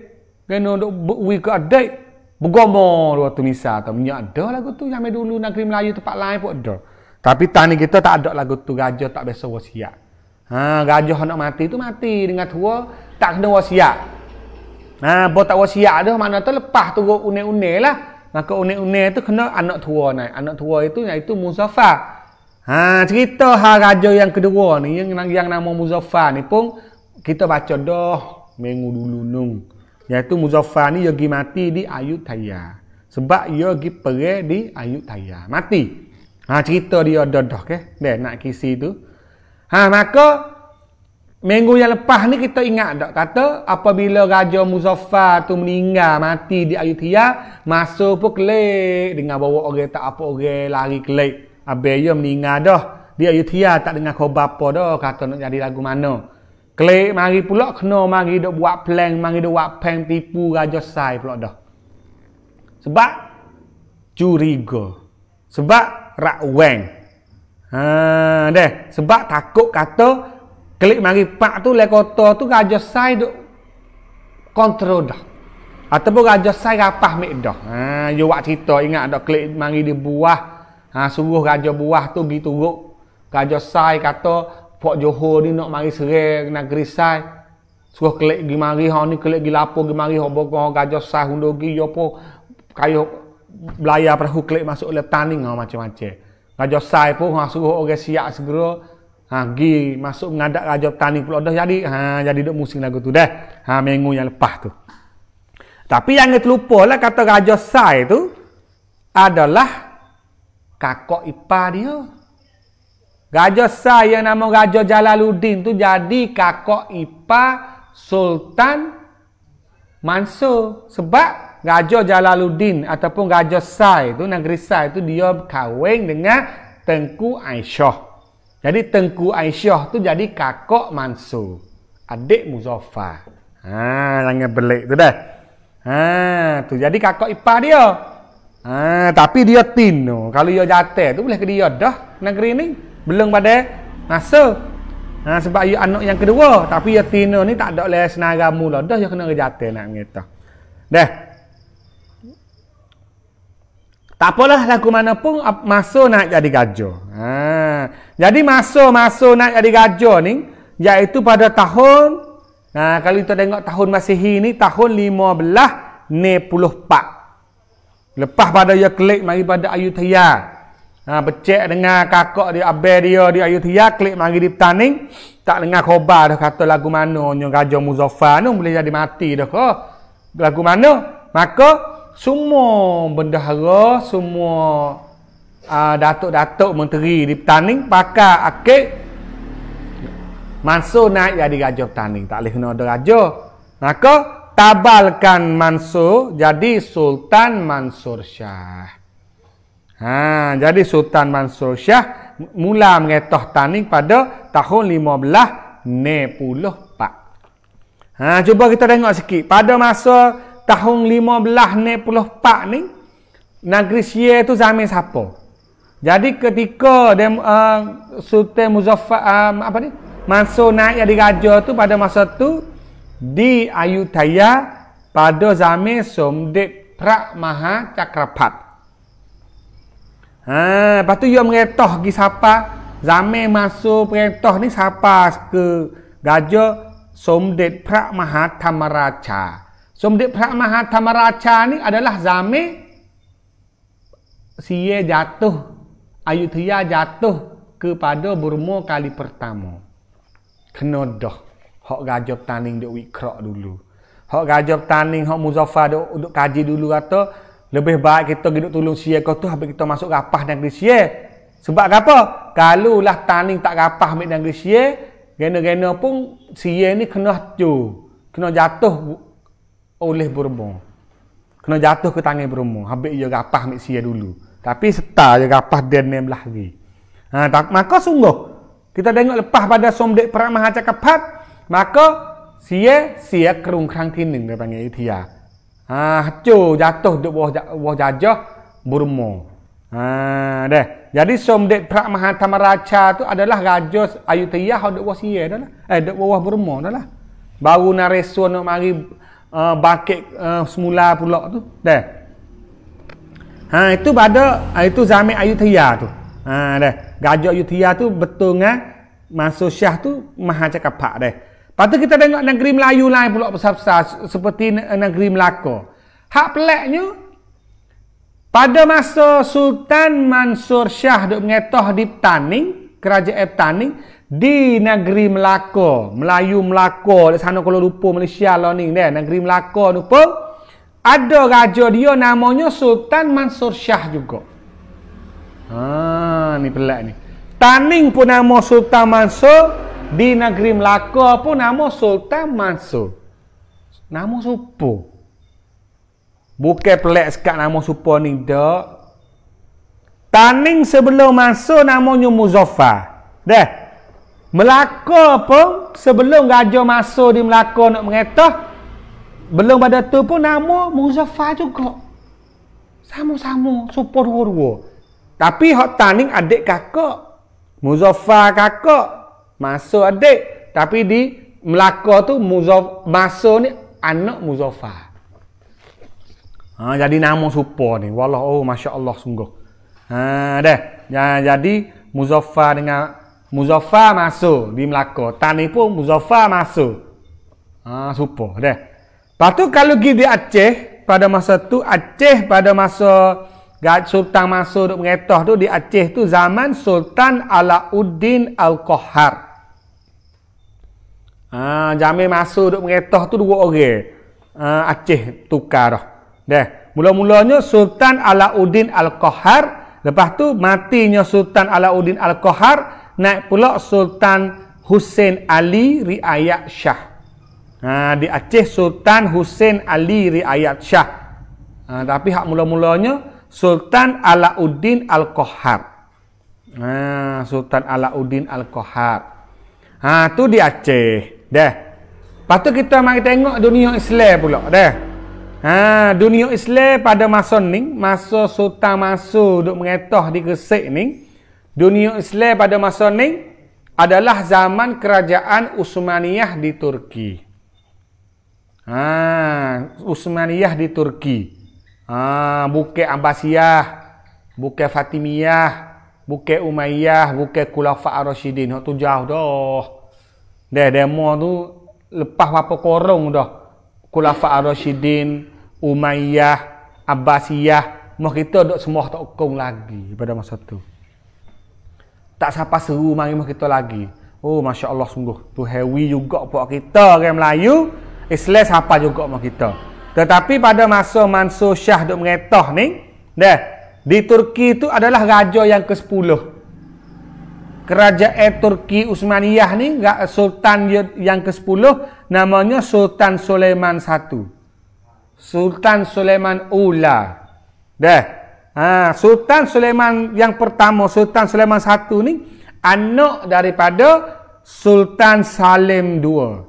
Kena duk wi ke adat bergomo dua tu misal tu minyak ada lagu tu yang dulu negeri Melayu tempat lain pun ada. Tapi tani kita tak ada lagu tu gajah tak biasa wasiat. Ha gajah nak mati tu mati dengan tua tak kena wasiat. Ha bo tak wasiat dah mana tu lepas tu unik-unik lah. Maka unik-unik tu kena anak tua naik. Anak tua itu iaitu Muzaffar. Ha cerita ha raja yang kedua ni yang yang nama Muzaffar ni pun kita baca dah mengu dulu nung iaitu muzaffar ni yogi mati di Ayutthaya sebab ia pergi perang di Ayutthaya mati ha cerita dia ada dah ke dah nak kisi tu ha maka minggu yang lepas ni kita ingat tak kata apabila raja muzaffar tu meninggal mati di Ayutthaya masuk pun kelik dengan bawa orang tak apa orang lari kelik habis ia meninggal dah di Ayutthaya tak dengar khabar apa dah kata nak jadi lagu mana Klik mari pula kena mari dok buat plan, mari dok buat plan tipu raja sai pula dah. Sebab curiga. Sebab rak weng. Ha deh, sebab takut kata klik mari pak tu le kota tu raja sai dok kontrol dah. Ataupun raja sai rapah mek dah. Ha yo wak cerita ingat dok klik mari di buah. Ha suruh raja buah tu gitu ruk. Raja sai kata Pak Johor ni nak mari serai nak gerisai. Suruh kelek pergi mari ha ni kelek pergi lapo pergi mari ha bogo gajah sah undo gi apa kayo belaya perahu kelek masuk oleh tani ha macam-macam. Gajah sah pun ha suruh orang siap segera ha gi masuk mengadak gajah tani pula dah jadi ha jadi dak musim lagu tu dah. Ha minggu yang lepas tu. Tapi yang kita lupa lah kata gajah sah tu adalah kakak ipar dia. Raja Sah yang nama Raja Jalaluddin tu jadi kakak Ipa Sultan Mansur. Sebab Raja Jalaluddin ataupun Raja Sah itu, negeri Sah itu dia kahwin dengan Tengku Aisyah. Jadi Tengku Aisyah tu jadi kakak Mansur. Adik Muzaffar. Ha, langit belik tu dah. Ha, tu jadi kakak ipar dia. Ha, tapi dia tin Kalau dia jatuh tu boleh ke dia dah negeri ni belum pada masa ha, sebab ia anak yang kedua tapi ia tina ni tak ada leh senaramu lah dah ia kena kejatil nak mengerti dah tak apalah laku mana pun masa nak jadi gajah ha. jadi masa-masa nak jadi gajah ni iaitu pada tahun ha, kalau kita tengok tahun masih ini tahun lima belah 15 puluh Pak lepas pada ia klik mari pada Ayutthaya Ha, becek dengar kakak dia, abel dia, dia ayu klik mari di petaning. Tak dengar khabar. dah kata lagu mana, yang Raja Muzaffar ni boleh jadi mati dah. Ha? Lagu mana? Maka, semua bendahara, semua uh, datuk-datuk menteri di petaning, pakar akik, Mansur naik jadi raja petaning. Tak boleh kena ada raja. Maka, tabalkan Mansur jadi Sultan Mansur Shah. Ha, jadi Sultan Mansur Shah mula mengetah tanding pada tahun 15 Nepuluh Pak. Ha, cuba kita tengok sikit. Pada masa tahun 15 Nepuluh Pak ni, negeri Syia tu zaman siapa? Jadi ketika dia, uh, eh, Sultan Muzaffar um, apa ni? Mansur naik jadi raja tu pada masa tu di Ayutthaya pada zaman Somdet Prak Maha Cakrapat. Ha, lepas tu dia meretoh pergi siapa? Zame masuk perintah ni siapa ke gaja Somdet Pra Mahathamaraja. Somdet Pra Mahathamaraja ni adalah Zame siye jatuh Ayutthaya jatuh kepada Burma kali pertama. Kena dah. Hak gaja petaning duk wikrok dulu. Hak gaja petaning, hak muzafah duk, kaji dulu kata, lebih baik kita duduk tolong siya kau tu habis kita masuk rapah negeri siya. Sebab apa? Kalulah taning tak rapah ambil negeri siya, gena-gena pun siya ni kena tu. Kena jatuh oleh burmu. Kena jatuh ke tangan burmu. Habis dia rapah ambil siya dulu. Tapi setah dia rapah dia name lagi. Ha, tak, maka sungguh. Kita tengok lepas pada somdek peramah acak kepat. Maka siya, siya kerungkang tining. Dia panggil itiak. Ha hancur jatuh di bawah bawah jajah Burma. Ha deh. Jadi Somdet Prak Mahatamaraca tu adalah raja Ayutthaya di bawah Sia dah lah. Eh di bawah Burma dah lah. Baru Nareso nak mari uh, bakit uh, semula pula tu. Deh. Ha itu pada ha, itu zaman Ayutthaya tu. Ha deh. Gajah Ayutthaya tu betul ngah masuk Syah tu Mahacakapak deh. Lepas tu kita tengok negeri Melayu lain pula besar-besar seperti negeri Melaka. Hak peliknya, pada masa Sultan Mansur Shah duk mengetah di Taning, kerajaan Taning, di negeri Melaka, Melayu Melaka, di sana kalau lupa Malaysia lah ni, deh, negeri Melaka lupa, ada raja dia namanya Sultan Mansur Shah juga. Ha, ni pelak ni. Taning pun nama Sultan Mansur, di negeri Melaka pun nama Sultan Mansur. Nama supo. Bukan pelik sekat nama supo ni dak. Taning sebelum Mansur namanya Muzaffar. Dah. Melaka pun sebelum gajah masuk di Melaka nak mengetah belum pada tu pun nama Muzaffar juga. Sama-sama supo dua-dua. Tapi hak taning adik kakak. Muzaffar kakak Masuk ada, Tapi di Melaka tu muzaf masuk ni anak muzafa. Ha, jadi nama supa ni. Wallah oh Masya Allah sungguh. Ha, dah. Ya, jadi muzafa dengan muzafa masuk di Melaka. Tani pun muzafa masuk. Ha, supa. Dah. Lepas tu kalau pergi di Aceh. Pada masa tu Aceh pada masa Gad Sultan masuk duk mengetah tu di Aceh tu zaman Sultan Alauddin Al-Qahar. Ha, jamin masuk duk mengetah tu dua orang. Ha, Aceh tukar dah. Dah. Mula-mulanya Sultan Alauddin Al-Qahar, lepas tu matinya Sultan Alauddin Al-Qahar, naik pula Sultan Hussein Ali Riayat Shah. Ha, di Aceh Sultan Hussein Ali Riayat Shah. Ha, tapi hak mula-mulanya Sultan Alauddin Al-Qahar. Ha, Sultan Alauddin Al-Qahar. Ha, tu di Aceh. Dah. Lepas tu kita mari tengok dunia Islam pula. Dah. Ha, dunia Islam pada masa ni, masa Sultan Masud duduk mengetah di Gresik ni, dunia Islam pada masa ni adalah zaman kerajaan Utsmaniyah di Turki. Ha, Utsmaniyah di Turki. Ha, bukan Abbasiyah, bukan Fatimiyah, bukan Umayyah, bukan Khulafa Ar-Rasyidin. tu jauh dah. Dah, demo tu lepas apa korong dah Kulafa Ar-Rashidin, Umayyah, Abbasiyah, mah kita dok semua tak kong lagi pada masa tu. Tak siapa seru mari mah kita lagi. Oh, Masya Allah sungguh. Tu hewi juga pak kita orang Melayu. Islam eh, siapa juga mah kita. Tetapi pada masa Mansur Syah dok mengetah ni, dah di Turki tu adalah raja yang ke-10 kerajaan Turki Utsmaniyah ni enggak sultan yang ke-10 namanya Sultan Sulaiman I. Sultan Sulaiman Ula. Dah. Ha, Sultan Sulaiman yang pertama, Sultan Sulaiman I ni anak daripada Sultan Salim II.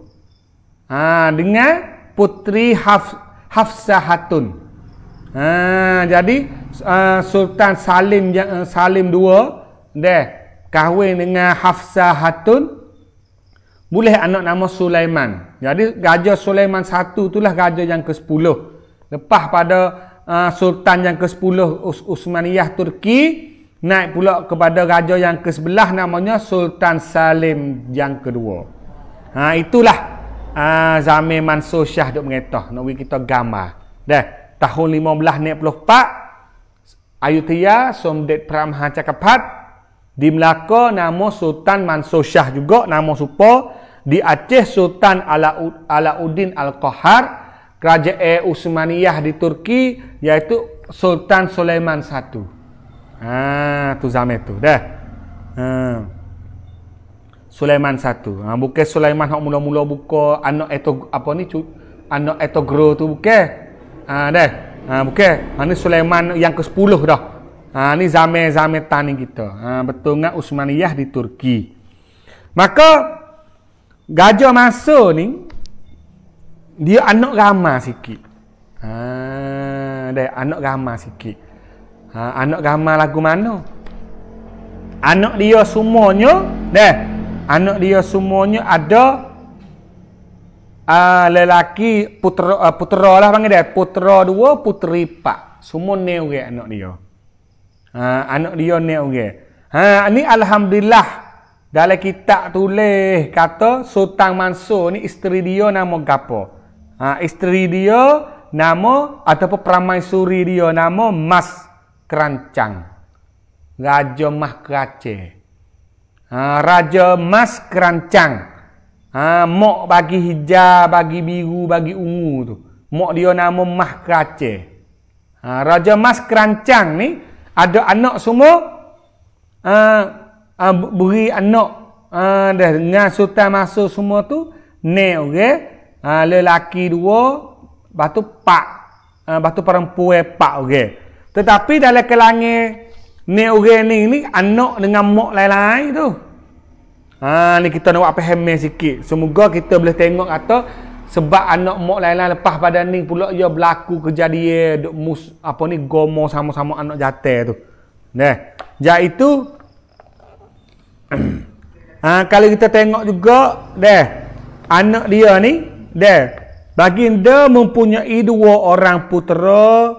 Ha, dengan putri Haf Hafsah Hatun. Ha, jadi uh, Sultan Salim uh, Salim II deh kahwin dengan Hafsah Hatun boleh anak nama Sulaiman. Jadi gajah Sulaiman satu itulah gajah yang ke-10. Lepas pada uh, Sultan yang ke-10 Us Turki naik pula kepada raja yang ke sebelah namanya Sultan Salim yang kedua. Ha itulah uh, zaman Mansur Shah duk mengetah. Nak bagi kita gambar. Dah tahun 1564 Ayutthaya Somdet Pramha Chakrapati di Melaka nama Sultan Mansur Shah juga nama supo di Aceh Sultan Alauddin Al-Qahar kerajaan Utsmaniyah di Turki iaitu Sultan Sulaiman I. Ah ha, tu zaman itu dah. Ha. Sulaiman I. Ha, bukan Sulaiman hok mula-mula buka anak itu apa ni cu, anak itu grow tu bukan. ha, dah. Ah ha, bukan. Ha, Sulaiman yang ke-10 dah. Ah, ha, ini zame zame tani kita, Ah, betul nggak Utsmaniyah di Turki. Maka gajah masa ni dia anak ramah sikit. Ah, dia anak ramah sikit. Ah, anak ramah lagu mana? Anak dia semuanya, deh. Anak dia semuanya ada uh, lelaki putera uh, putera lah panggil dia putera dua putri pak semua ni anak dia Ha, anak dia ni orang. Okay. Ha, ni Alhamdulillah. Dalam kitab tulis kata Sultan Mansur ni isteri dia nama Gapo. Ha, isteri dia nama ataupun suri dia nama Mas Kerancang. Raja Mas Kerancang. Ha, Raja Mas Kerancang. Ha, mok bagi hijau, bagi biru, bagi ungu tu. Mok dia nama Mas Kerancang. Ha, Raja Mas Kerancang ni ada anak semua uh, uh, beri anak uh, dah dengan sultan masuk semua tu ni okey uh, lelaki dua batu pak uh, batu perempuan pak okey tetapi dalam kelangi ni orang ni ni anak dengan mak lain-lain tu ha ni kita nak apa hemeh sikit semoga kita boleh tengok atau sebab anak mak lain-lain lepas pada ni pula dia berlaku kejadian duk mus apa ni gomo sama-sama anak jatuh tu. Nah, jadi itu ha, kalau kita tengok juga deh anak dia ni deh baginda mempunyai dua orang putera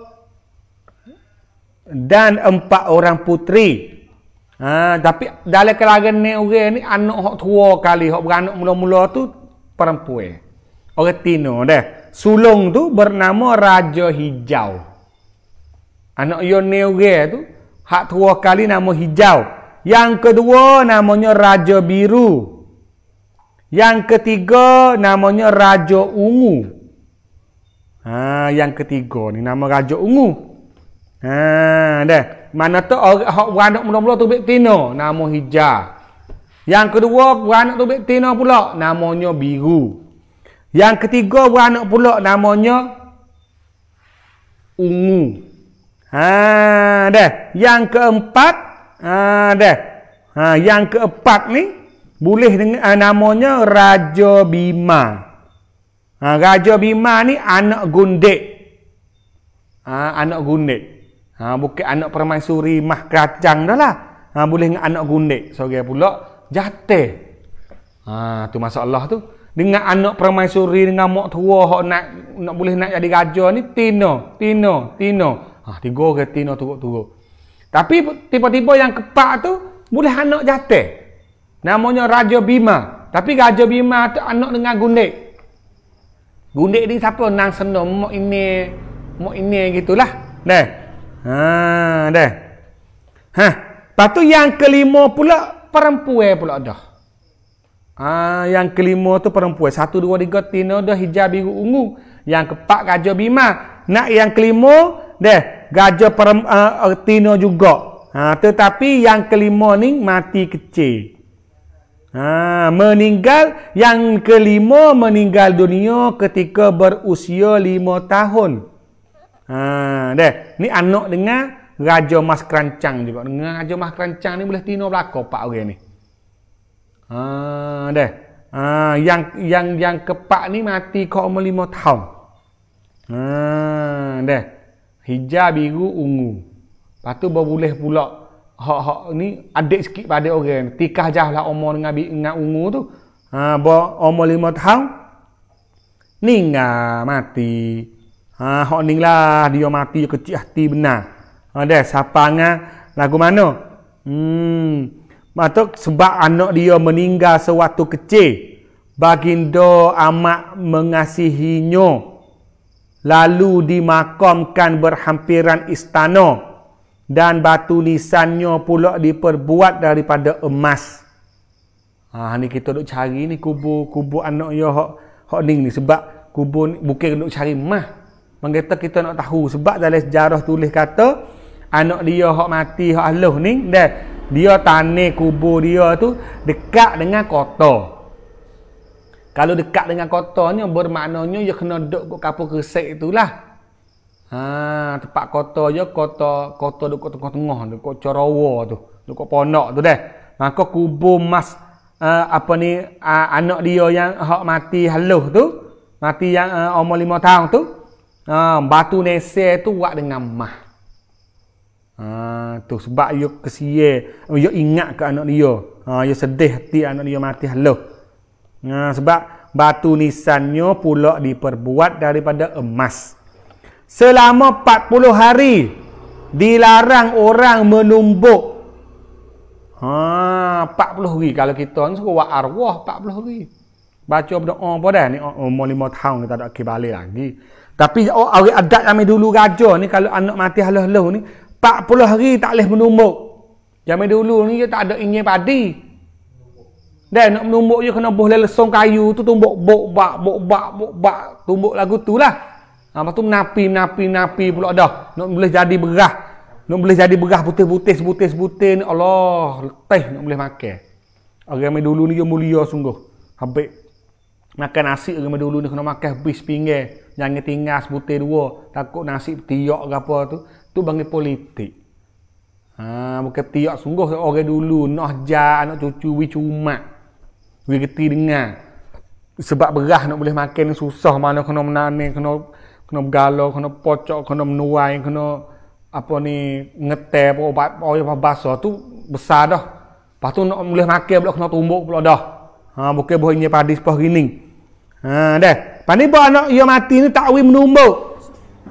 dan empat orang putri. Ha, tapi dalam kelagan ni orang ni anak hok tua kali hok beranak mula-mula tu perempuan orang Tino deh Sulung tu bernama Raja Hijau. Anak Yoneuge tu hak tua kali nama Hijau. Yang kedua namanya Raja Biru. Yang ketiga namanya Raja Ungu. Ha, yang ketiga ni nama Raja Ungu. Ha, deh Mana tu orang hak anak mula-mula tu Tino nama Hijau. Yang kedua beranak tu Tino pula namanya Biru. Yang ketiga beranak pula namanya Ungu. Ha dah. Yang keempat ha dah. Ha yang keempat ni boleh dengan ha, namanya Raja Bima. Ha Raja Bima ni anak gundik. Ha anak gundik. Ha bukan anak permaisuri mah kacang dahlah. Ha boleh dengan anak gundik. Seorang pula jatuh. Ha tu masalah tu dengan anak permaisuri dengan mak tua hok nak nak boleh nak jadi raja ni tino tino tino ha tiga ke tino turut-turut tapi tiba-tiba yang kepak tu boleh anak jatuh namanya raja bima tapi raja bima tu anak dengan gundik gundik ni siapa nang senom mak ini mak ini gitulah deh ha deh ha patu yang kelima pula perempuan pula dah Ah, yang kelima tu perempuan. Satu, dua, tiga, tina dah hijab biru ungu. Yang keempat gajah bima. Nak yang kelima, deh gajah perem, uh, ah, eh, tina juga. Ha, tetapi yang kelima ni mati kecil. Ha, meninggal, yang kelima meninggal dunia ketika berusia lima tahun. Ha, deh ni anak dengan gajah Mas Kerancang juga. Dengan gajah Mas Kerancang ni boleh tina belakang pak orang ni. Ha deh. Ha yang yang yang kepak ni mati kau umur 5 tahun. Ha deh. Hijau biru ungu. Patu boleh pula hak hak ni adik sikit pada orang. Tikah jahlah umur dengan dengan ungu tu. Ha bo umur 5 tahun. Ninga mati. Ha hak ninglah dia mati kecil hati benar. Ha deh sapangan lagu mana? Hmm. Maksud sebab anak dia meninggal sewaktu kecil. Baginda amat mengasihinya. Lalu dimakamkan berhampiran istana. Dan batu nisannya pula diperbuat daripada emas. Ah ni kita duk cari ni kubur, kubur anak yo ya, hok, hok Ning ni. Sebab kubur ni, bukan duk cari mah. Mengata kita nak tahu. Sebab dalam sejarah tulis kata. Anak dia hok mati hok aluh ni. Dan dia tanah kubur dia tu dekat dengan kota. Kalau dekat dengan kota ni bermaknanya dia kena duduk kat kapur kresek itulah. Ha, tempat kota je kota kota dekat tengah-tengah dekat Corowa tu, dekat Ponok tu deh. Maka kubur mas uh, apa ni uh, anak dia yang hak mati halus tu, mati yang uh, umur lima tahun tu, uh, batu nese tu buat dengan mah. Ah, tu sebab yo kesian yo ingat ke anak dia ha yo sedih hati anak dia mati halau ah, ha sebab batu nisannya pula diperbuat daripada emas selama 40 hari dilarang orang menumbuk ha 40 hari kalau kita suruh buat arwah 40 hari baca berdoa apa dah ni oh, umur 5 tahun kita tak kembali lagi tapi oh, adat kami dulu raja ni kalau anak mati halau-halau ni 40 hari tak boleh menumbuk. Zaman dulu ni dia tak ada ingin padi. Dan nak menumbuk je kena boleh lesung kayu tu tumbuk bok bak bok bak bok bak tumbuk lagu tu lah. Ha, lepas tu menapi menapi menapi pula dah. Nak boleh jadi beras. Nak boleh jadi beras putih-putih sebutih-sebutih ni Allah letih nak boleh makan. Orang zaman dulu ni dia mulia sungguh. Habis makan nasi orang zaman dulu ni kena makan habis pinggir. Jangan tinggal sebutih dua. Takut nasi tiok ke apa tu tu panggil politik ha bukan tiak sungguh oh, orang dulu nak jah anak cucu we cuma we reti dengar sebab berah nak boleh makan susah mana kena menani kena kena bergala kena pocok kena menuai kena apa ni ngetel apa obat apa bahasa tu besar dah lepas tu nak boleh makan pula kena tumbuk pula dah ha bukan boleh nyepa di sepah gini ha deh pandai anak ia mati ni tak wi menumbuk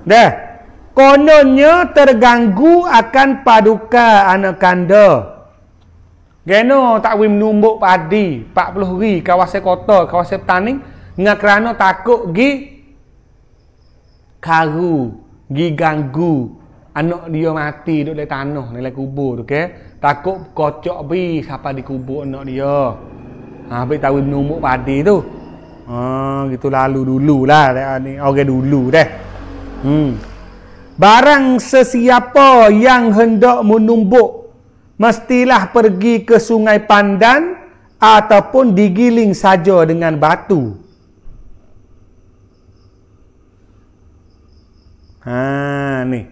deh kononnya terganggu akan paduka anak kanda tak takwim numbuk padi 40 hari kawasan kota kawasan petani dengan kerana takut gi karu gi ganggu anak dia mati duduk di tanah di kubur okay? takut kocok bi siapa di kubur anak dia ha, tak takwim numbuk padi tu ha, gitu lalu dulu lah ni orang okay, dulu deh hmm. Barang sesiapa yang hendak menumbuk mestilah pergi ke sungai pandan ataupun digiling saja dengan batu. Ha ni.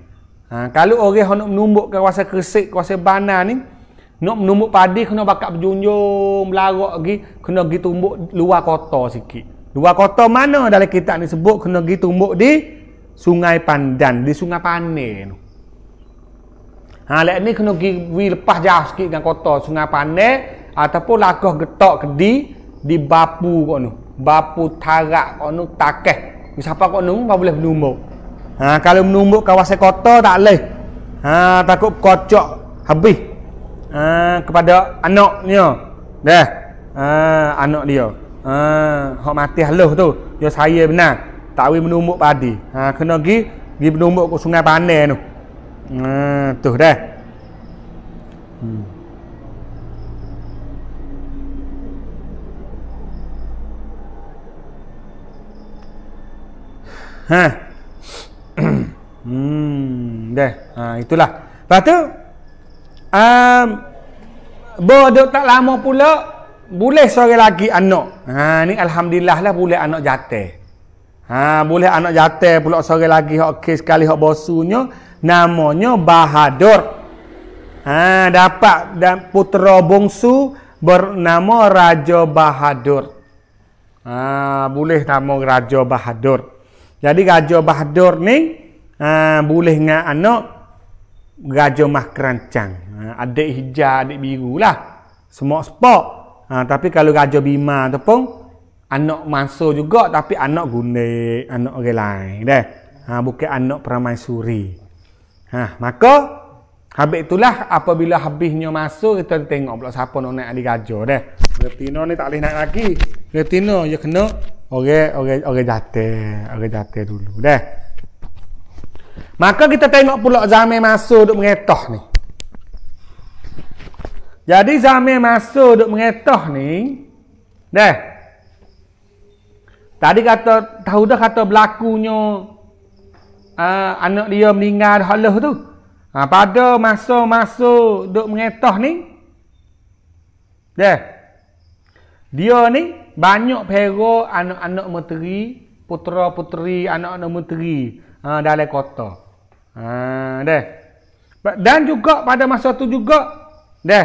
Ha kalau orang nak menumbuk ke kawasan kresik, kawasan banan ni nak menumbuk padi kena bakat berjunjung, melarak lagi, kena pergi tumbuk luar kota sikit. Luar kota mana dalam kitab ni sebut kena pergi tumbuk di Sungai Pandan di Sungai Pane tu. Ha lek ni kena pergi wi lepas jauh sikit dengan kota Sungai Pane ataupun lakah getok kedi di Bapu kok nu. Bapu Tarak kok nu Takeh. Siapa kok nu apa boleh menumbuk. Ha kalau menumbuk kawasan kota tak leh. Ha takut kocok habis. Ha kepada anaknya. Dah. Ha anak dia. Ha hok mati halus tu. Dia saya benar tak boleh menumbuk padi ha, kena pergi pergi menumbuk ke sungai panai tu ha, tu dah hmm. ha. hmm, dah ha, itulah lepas tu um, Bodoh tak lama pula boleh seorang lagi anak. Ha ni alhamdulillah lah boleh anak jatuh. Ha, boleh anak jatuh pula seorang lagi hak kes sekali hak bosunya namanya Bahadur. Ha, dapat dan putra bongsu bernama Raja Bahadur. Ha, boleh nama Raja Bahadur. Jadi Raja Bahadur ni ha, boleh dengan anak Raja Mah Kerancang. Ha, adik hijau, adik biru lah. Semua sepok. Ha, tapi kalau Raja Bima tu anak masuk juga tapi anak gunik, anak orang lain deh. Ha bukan anak permaisuri. Ha maka habis itulah apabila habisnya masuk kita tengok pula siapa nak naik adik gajah deh. Retino ni tak boleh naik lagi. Retino ya kena orang orang orang jatuh, orang jatuh dulu deh. Maka kita tengok pula zaman masuk duk mengetah ni. Jadi zaman masuk duk mengetah ni deh. Tadi kata tahu dah kata berlakunya uh, anak dia meninggal halah tu. Ha, pada masa-masa duk mengetah ni. Dah. Ya, dia ni banyak pera anak-anak menteri, putera-puteri anak-anak menteri ha, dalam kota. Ha, dah. Dan juga pada masa tu juga. Dah.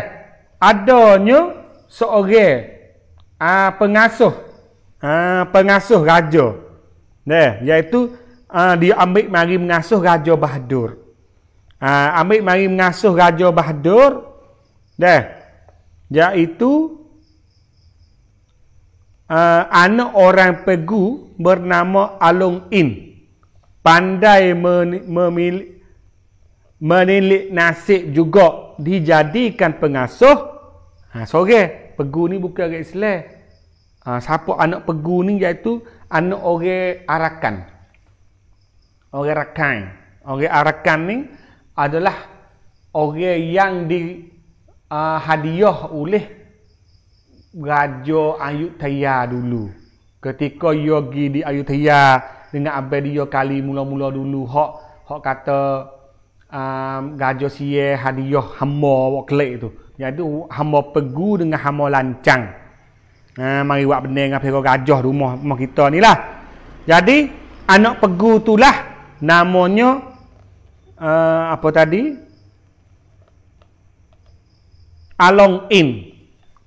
Adanya seorang uh, pengasuh uh, pengasuh raja. Deh, iaitu uh, ha, dia ha, ambil mari mengasuh raja Bahadur. Uh, ambil mari mengasuh raja Bahadur. Deh, iaitu uh, anak orang Pegu bernama Alung In. Pandai memilih menilik nasib juga dijadikan pengasuh. Ha, sore, pegu ni bukan orang Islam. Ha, siapa anak pegu ni iaitu anak orang arakan. Orang arakan, Orang arakan ni adalah orang yang di uh, hadiah oleh Raja Ayutthaya dulu. Ketika yogi pergi di Ayutthaya dengan abad dia kali mula-mula dulu. Hok Hok kata um, Raja Sia hadiah hamba waklik tu. Iaitu hamba pegu dengan hamba lancang. Eh, mari buat benda apa kau gajah rumah rumah kita ni lah. Jadi anak pegu itulah namanya uh, apa tadi? Along in.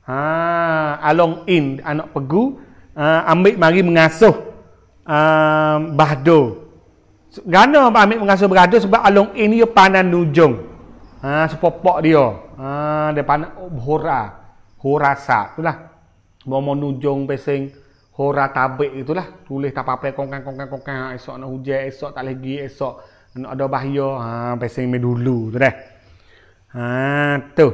Ha, along in anak pegu uh, ambil mari mengasuh um, bahdo. Gana ambil mengasuh bahdo sebab along in ni panan ujung. Ha, sepopok dia. Ha, dia panan oh, hura. Hurasa. Itulah mau menunjung pesing hora tabik itulah tulis tak apa-apa kongkang kongkang kongkang ha, esok nak hujan esok tak lagi esok nak ada bahaya ha pesing me dulu tu dah ha tu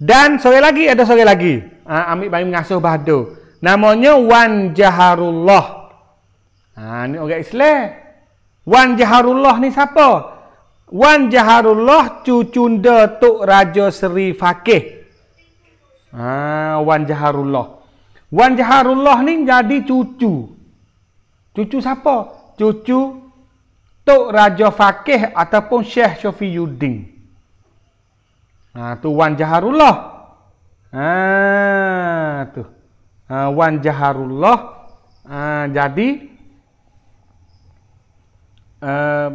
dan sore lagi ada sore lagi ha, ambil bayi mengasuh bahdo namanya wan jaharullah ha ni orang Islam wan jaharullah ni siapa wan jaharullah cucunda tok raja seri fakih ha wan jaharullah Wan Jaharullah ni jadi cucu. Cucu siapa? Cucu Tok Raja Fakih ataupun Syekh Syafi Yudin. Ha, tu Wan Jaharullah. Ha, tu. Ha, Wan Jaharullah ha, jadi uh,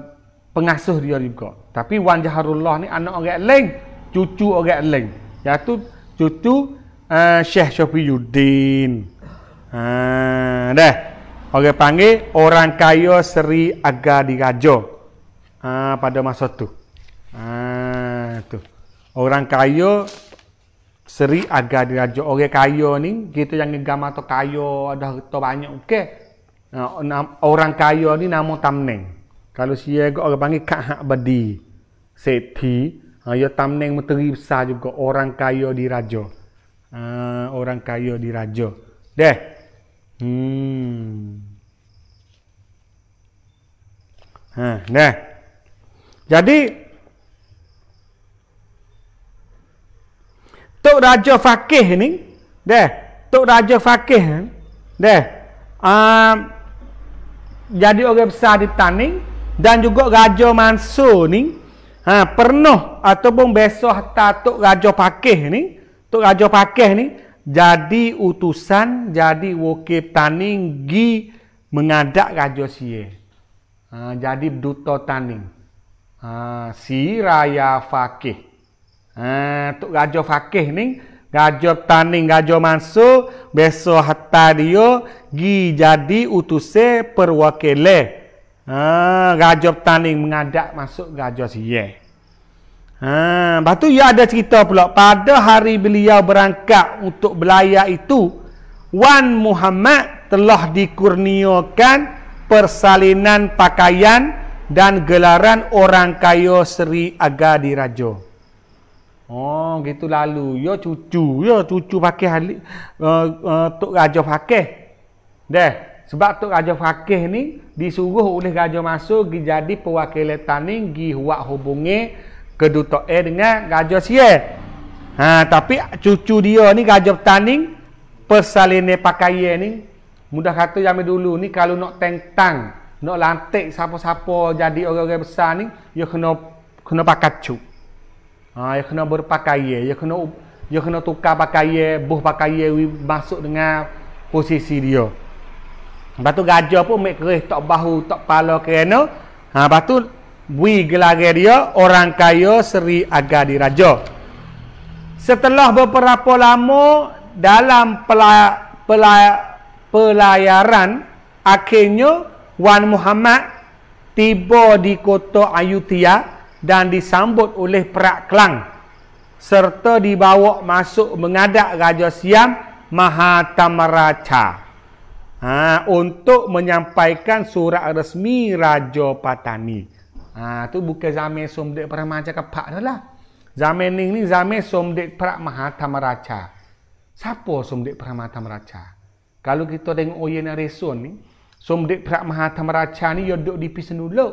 pengasuh dia juga. Tapi Wan Jaharullah ni anak orang lain. Cucu orang lain. Yaitu cucu uh, Syekh Syafiuddin. Uh, ah, dah. Orang panggil orang kaya Seri Aga di Rajo. Uh, ah, pada masa tu. Ah uh, tu. Orang kaya Seri Aga di Rajo. Orang kaya ni kita yang gama tu kaya ada harta banyak okey. Uh, orang kaya ni nama tamneng. Kalau siya orang panggil Kak Hak Badi. Seti. Ha, ya tamneng menteri besar juga orang kaya di Rajah uh, orang kaya di raja. Deh. Hmm. Ha, deh. Jadi Tok Raja Fakih ni, deh, Tok Raja Fakih deh. Um, jadi orang besar di tani dan juga Raja Mansur ni, ha, pernah ataupun besok tak Tok Raja Fakih ni, Tok Raja Pakeh ni jadi utusan, jadi wakil petani gi mengadak Raja Sie. Ha, jadi duta tani. Ha, si Raya Fakih. Ha, Tok Raja Fakih ni Gajah taning, gajah masuk, beso hatta dia, gi jadi utusnya perwakilan. Ha, gajah taning mengadak masuk gajah siye. Ha, lepas tu ia ada cerita pula pada hari beliau berangkat untuk belayar itu Wan Muhammad telah dikurniakan persalinan pakaian dan gelaran orang kaya Seri Agadiraja. Oh, gitu lalu. Ya cucu, ya cucu pakai uh, uh, Tok Raja Fakih. Deh, sebab Tok Raja Fakih ni disuruh oleh Raja masuk jadi perwakilan tani gi huak hubungi kedutok eh dengan gajah sia. Ha, tapi cucu dia ni gajah petaning persaline pakaian ni mudah kata zaman dulu ni kalau nak tentang nak lantik siapa-siapa jadi orang-orang besar ni ya kena kena pakai cu. Ha, ya kena berpakaian, ya kena ya kena tukar pakaian, buh pakaian masuk dengan posisi dia. Lepas tu gajah pun mek keris tak bahu, tak pala kerana ha, lepas tu wi gelageria orang kaya Seri Agadiraja. Setelah beberapa lama dalam pelaya, pelaya, pelayaran, akhirnya Wan Muhammad tiba di kota Ayutia dan disambut oleh perak Kelang serta dibawa masuk mengadak Raja Siam Mahatamaracha ha, untuk menyampaikan surat resmi Raja Patani. Ha, tu bukan zaman somdek pramaja kepak tu lah. Zaman ni ni zamir somdek prak maha tamaraca. Siapa somdek prak maha tamaraca? Kalau kita tengok oyen reson ni, somdek prak maha tamaraca ni yo duduk di pisenuluk.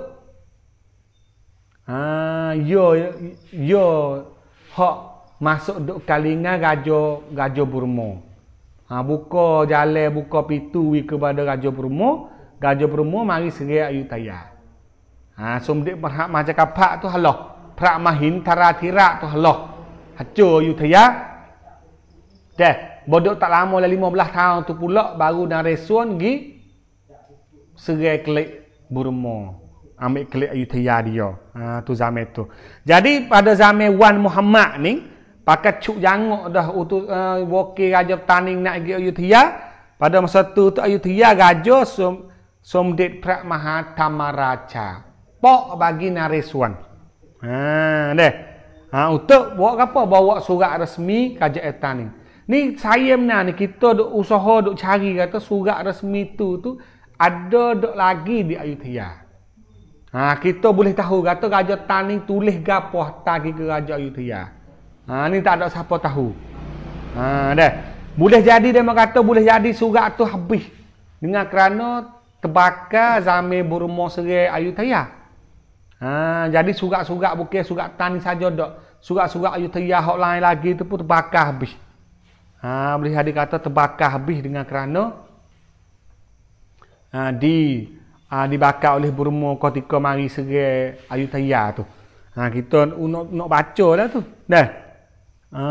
Ha, yo yo hok masuk duk kalinga gajo gajo burmo. Ha, buka jalan buka pintu kepada gajo burmo, gajo burmo mari segera ayu Ha, so dia berhak macam tu halah. Prak mahin taratira tu halah. Hacu yutaya. Dah. Bodoh tak lama lah 15 tahun tu pula baru dan resun pergi serai kelik burma. Ambil kelik yutaya dia. Ha, tu zaman tu. Jadi pada zaman Wan Muhammad ni pakai cuk jangok dah utus uh, eh, wakil raja taning nak pergi yutaya. Pada masa tu tu yutaya raja som, somdit prak mahatamaraca. Raja pok bagi nariswan. Ha deh. Ha untuk buat apa? Bawa surat resmi kajak etan ni. Ni saya mena ni kita duk usaha duk cari kata surat resmi tu tu ada dok lagi di Ayutthaya. Ha kita boleh tahu kata raja tani tulis gapo tagi ke raja Ayutthaya. Ha ni tak ada siapa tahu. Ha deh. Boleh jadi dia kata boleh jadi surat tu habis dengan kerana terbakar zamir burma serai Ayutthaya. Ha, jadi surat-surat bukan surat tani saja dok. Surat-surat ayu teriah hok lain lagi tu pun terbakar habis. Ha, boleh hadir kata terbakar habis dengan kerana ha, di ha, dibakar oleh burma ketika mari serai ha, ayu teriah tu. Ha, kita nak nak baca lah tu. Dah. Ha,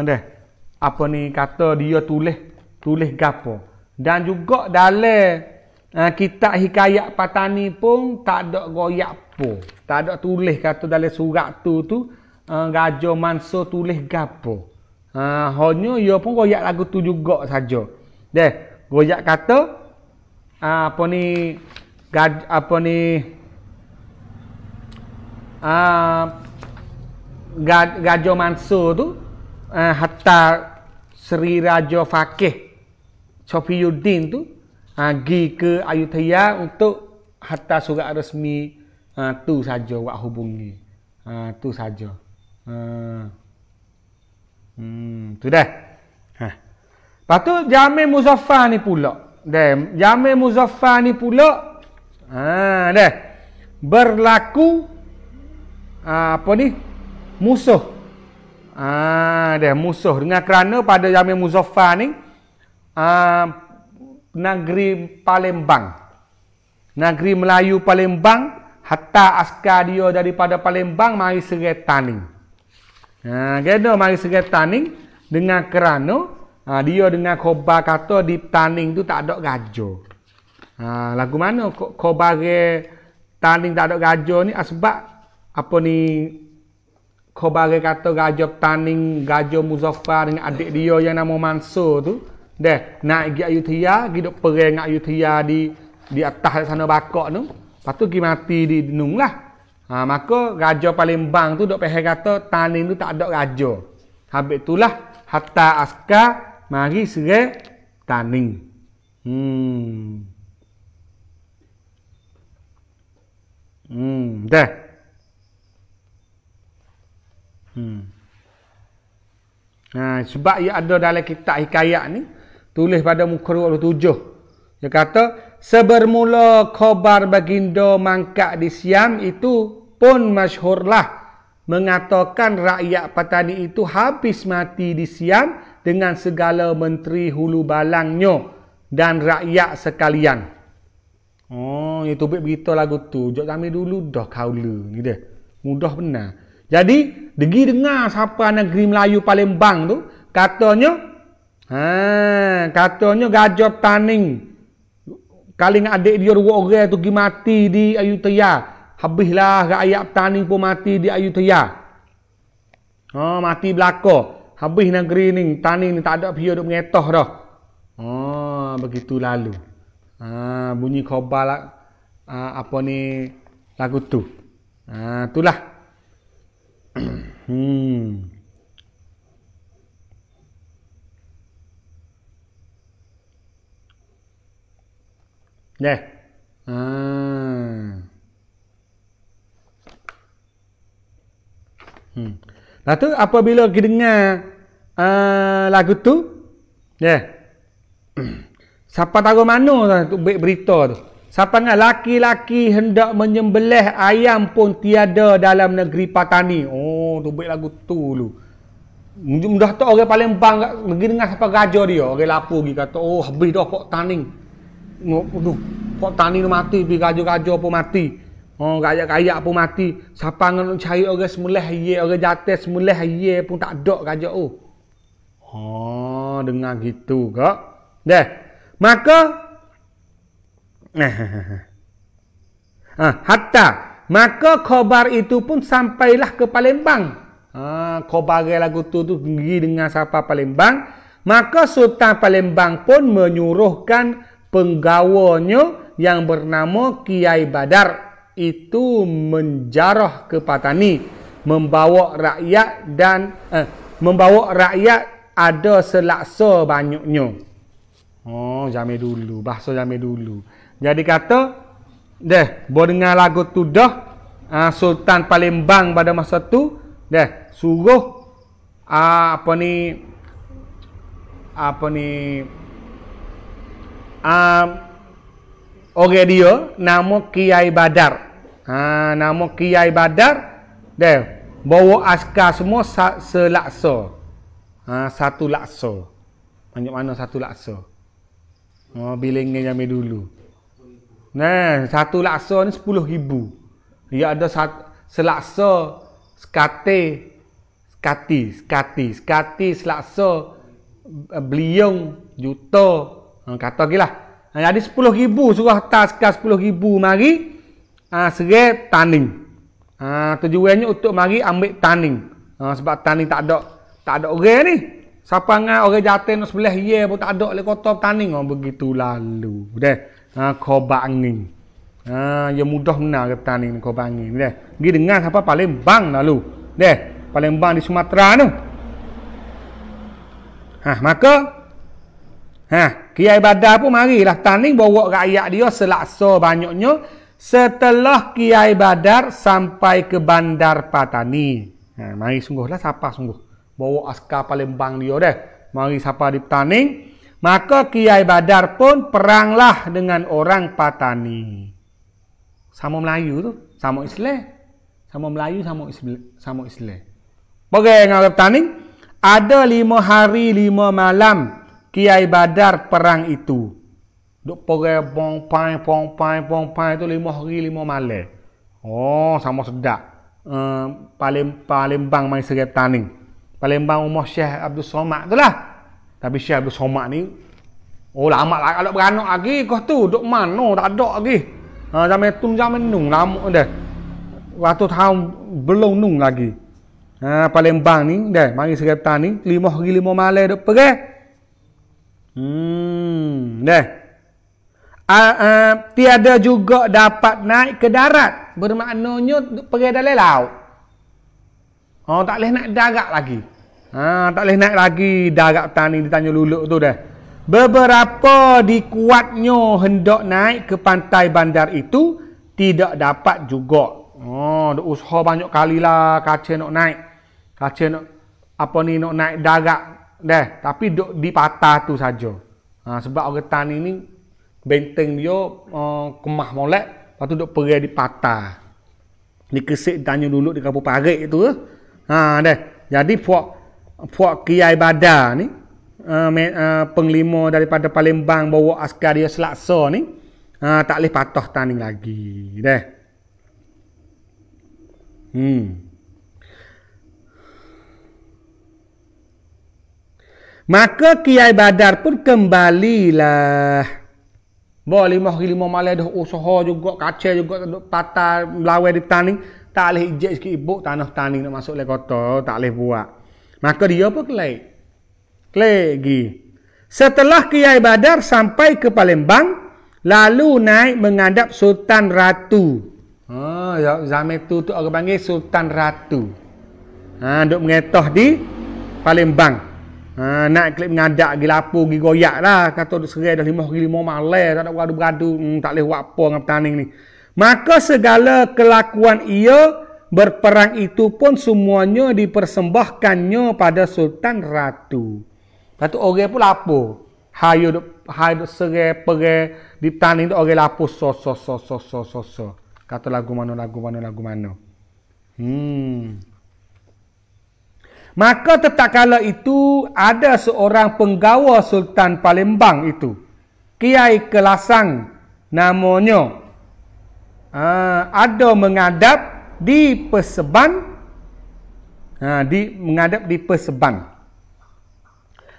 dah. Apa ni kata dia tulis tulis gapo dan juga dalam ha, uh, kitab hikayat patani pun tak ada goyak gapo. Tak ada tulis kata dalam surat tu tu uh, Raja Manso tulis gapo. Ha uh, hanya ia pun goyak lagu tu juga saja. Deh, goyak kata uh, apa ni gaj, apa ni ah uh, Raja Manso tu uh, hatta Sri Raja Fakih Sofiuddin tu uh, pergi ke Ayutthaya untuk hatta surat resmi Ha, tu saja awak hubungi. Ha, tu saja. Ha. Hmm, tu dah. Ha. Lepas tu jamin muzaffar ni pula. Dah, jamin muzaffar ni pula. Ha, dah. Berlaku ha, apa ni? Musuh. Ha, dah musuh dengan kerana pada jamin muzaffar ni ha, negeri Palembang. Negeri Melayu Palembang Hatta askar dia daripada Palembang mari serai taning. Ha, gedo mari serai taning dengan kerana ha, dia dengan khobar kata di taning tu tak ada gajo. Ha, lagu mana khobar taning tak ada gajo ni ah, sebab apa ni khobar kata gajo taning gajo Muzaffar dengan adik dia yang nama Mansur tu deh nak pergi Ayutthaya, hidup perang ke Ayutthaya di di atas sana bakok tu. Lepas tu pergi mati di Nung lah. Ha, maka raja paling bang tu duk pehe kata tanin tu tak ada raja. Habis tu lah. Hatta aska mari sere tanin. Hmm. Hmm. Dah. Hmm. Ha, sebab ia ada dalam kitab hikayat ni. Tulis pada muka 27. Dia kata, sebermula khabar baginda mangkat di Siam itu pun masyhurlah mengatakan rakyat petani itu habis mati di Siam dengan segala menteri hulu balangnya dan rakyat sekalian. Oh, itu ya berita lagu tu. Jok kami dulu dah kaula ni dia. Mudah benar. Jadi, degi dengar siapa negeri Melayu Palembang tu, katanya ha, katanya gajah taning Kaling adik dia dua orang tu pergi mati di Ayutthaya. Habislah rakyat petani pun mati di Ayutthaya. Ha oh, mati belaka. Habis negeri ni, tani ni tak ada pihak duk mengetah dah. Ha oh, begitu lalu. Ha bunyi khabar lah. ah, apa ni lagu tu. Ha itulah. hmm. 네. 아. 음. Nah tu apabila kita dengar uh, lagu tu, ya. Yeah. Siapa tahu mana tu baik berita tu. Siapa dengar laki-laki hendak menyembelih ayam pun tiada dalam negeri Patani. Oh, tu baik lagu tu dulu. Mudah tak orang paling bang pergi dengar siapa gajah dia. Orang lapu pergi oh habis dah kok taning. Aduh, kok tani nu mati, bi kajo-kajo pun mati. Oh, kayak-kayak pun mati. Siapa ngan nu cai orang semulih ye, orang jates semulih ye pun tak dok kajo oh. Oh, dengar gitu ke? Dah, Maka Ah, hatta maka khabar itu pun sampailah ke Palembang. Ah, khabar lagu tu tu pergi dengan siapa Palembang, maka Sultan Palembang pun menyuruhkan penggawanya yang bernama Kiai Badar itu menjarah ke Patani membawa rakyat dan eh, membawa rakyat ada selaksa banyaknya oh jamin dulu bahasa jamin dulu jadi kata deh boleh dengar lagu tu dah uh, Sultan Palembang pada masa tu deh suruh uh, apa ni apa ni um, orang dia nama Kiai Badar. Ha, nama Kiai Badar dia bawa askar semua sa, selaksa. Ha, satu laksa. Banyak mana satu laksa? Oh, ha, bilingnya yang dulu. Nah, satu laksa ni sepuluh ribu. Dia ada satu selaksa sekate sekati sekati sekati selaksa beliung juta Ha, kata gilah. Ha jadi 10,000 suruh tas kas 10,000 mari ha serai taning. Ha tujuannya untuk mari ambil taning. Ha sebab taning tak ada tak ada orang ni. Siapa ngah orang jatin nak sebelah ye pun tak ada lek kota taning oh ha, begitu lalu. Deh. Ha khobak Ha ya mudah benar ke taning khobak angin deh. Gi dengar siapa paling bang lalu. Deh, paling bang di Sumatera tu. Ha maka Ha, Kiai Badar pun marilah tanding bawa rakyat dia selaksa banyaknya setelah Kiai Badar sampai ke Bandar Patani. Ha, mari sungguhlah siapa sungguh. Bawa askar Palembang dia dah. Mari siapa di tanding. Maka Kiai Badar pun peranglah dengan orang Patani. Sama Melayu tu. Sama Islam. Sama Melayu, sama Islam. Sama Islam. Bagai Bagaimana orang Patani? Ada lima hari, lima malam Kiai Badar perang itu. Duk pore pong pai pong pai pong pai tu lima hari lima malam. Oh, sama sedak. Um, eh, paling paling bang mai seret taning. Paling bang umur Syekh Abdul Somad tu lah. Tapi Syekh Abdul Somad ni oh lama lah kalau beranak lagi kau tu duk mano tak ada lagi. Ha uh, zaman tu zaman nung lama dah. Waktu tahun belum nung lagi. Ha uh, paling bang ni dah mari seret taning lima hari lima malam duk pergi. Hmm, Uh, uh, tiada juga dapat naik ke darat. Bermaknanya pergi dalam laut. Oh, tak boleh naik darat lagi. Ha, tak boleh naik lagi darat tani ditanya luluk tu dah. Beberapa dikuatnya hendak naik ke pantai bandar itu tidak dapat juga. Oh, dah usaha banyak kali lah kaca nak naik. Kaca nak apa ni nak naik darat Dah, tapi dok dipatah tu saja ha, sebab orang tani ni benteng dia uh, kemah molek lepas tu dok pergi dipatah dikesik tanya dulu di kampung parik itu eh. ha deh jadi puak puak kiai badar ni uh, me, uh, penglima daripada Palembang bawa askar dia selaksa ni ha, uh, tak boleh patah tanding lagi Dah. hmm Maka Kiai Badar pun kembalilah. Boleh lima hari lima malam dah usaha juga, kacau juga, duduk patah, melawai di tanding. Tak boleh ijik sikit ibu tanah tanding nak masuk lekoto, tak boleh buat. Maka dia pun kelai. Kelai Setelah Kiai Badar sampai ke Palembang, lalu naik mengadap Sultan Ratu. Oh, zaman itu tu orang panggil Sultan Ratu. Ha, duduk mengetah di Palembang. Ha, nak klip ngadak gi lapo gi goyak lah kata duk serai dah lima hari lima malam tak ada beradu beradu hmm, tak boleh buat apa dengan petaning ni maka segala kelakuan ia berperang itu pun semuanya dipersembahkannya pada sultan ratu satu orang pun lapo hayo duk hayo duk serai perai di petaning tu orang lapo so so so so so so kata lagu mana lagu mana lagu mana hmm Maka tetap kala itu ada seorang penggawa Sultan Palembang itu. Kiai Kelasang namanya. Ha, ada mengadap di peseban, Ha, di mengadap di peseban.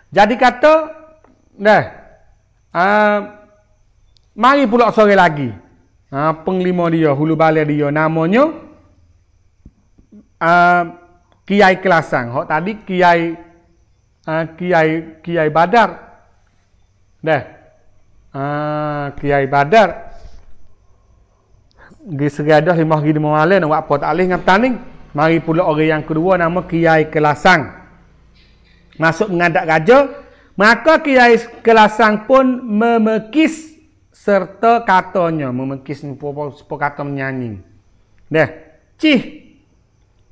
Jadi kata, dah. Ha, mari pula sore lagi. Ha, penglima dia, hulu balai dia namanya. Ha, Kiai Kelasang. Hok tadi Kiai uh, Kiai Kiai Badar. Dah. Ah, Kiai Badar. di segadah limah lima dimalai nak apa tak alih ngatani. Mari pula orang yang kedua nama Kiai Kelasang. Masuk mengadak raja, maka Kiai Kelasang pun memekis serta katanya memekis sepo kata menyanyi. Dah. Cih,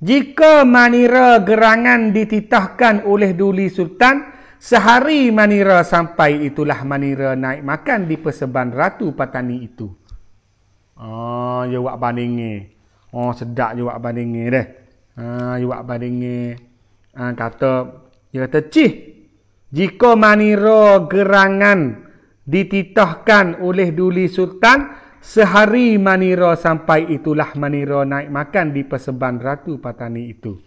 jika manira gerangan dititahkan oleh Duli Sultan, sehari manira sampai itulah manira naik makan di perseban Ratu Patani itu. Oh, ya wak bandingi. Oh, sedap je ya wak bandingi deh. Ah, ya wak bandingi. Ah, kata, ya kata, cih. Jika manira gerangan dititahkan oleh Duli Sultan, Sehari Maniro sampai itulah Maniro naik makan di Peseban Ratu Patani itu.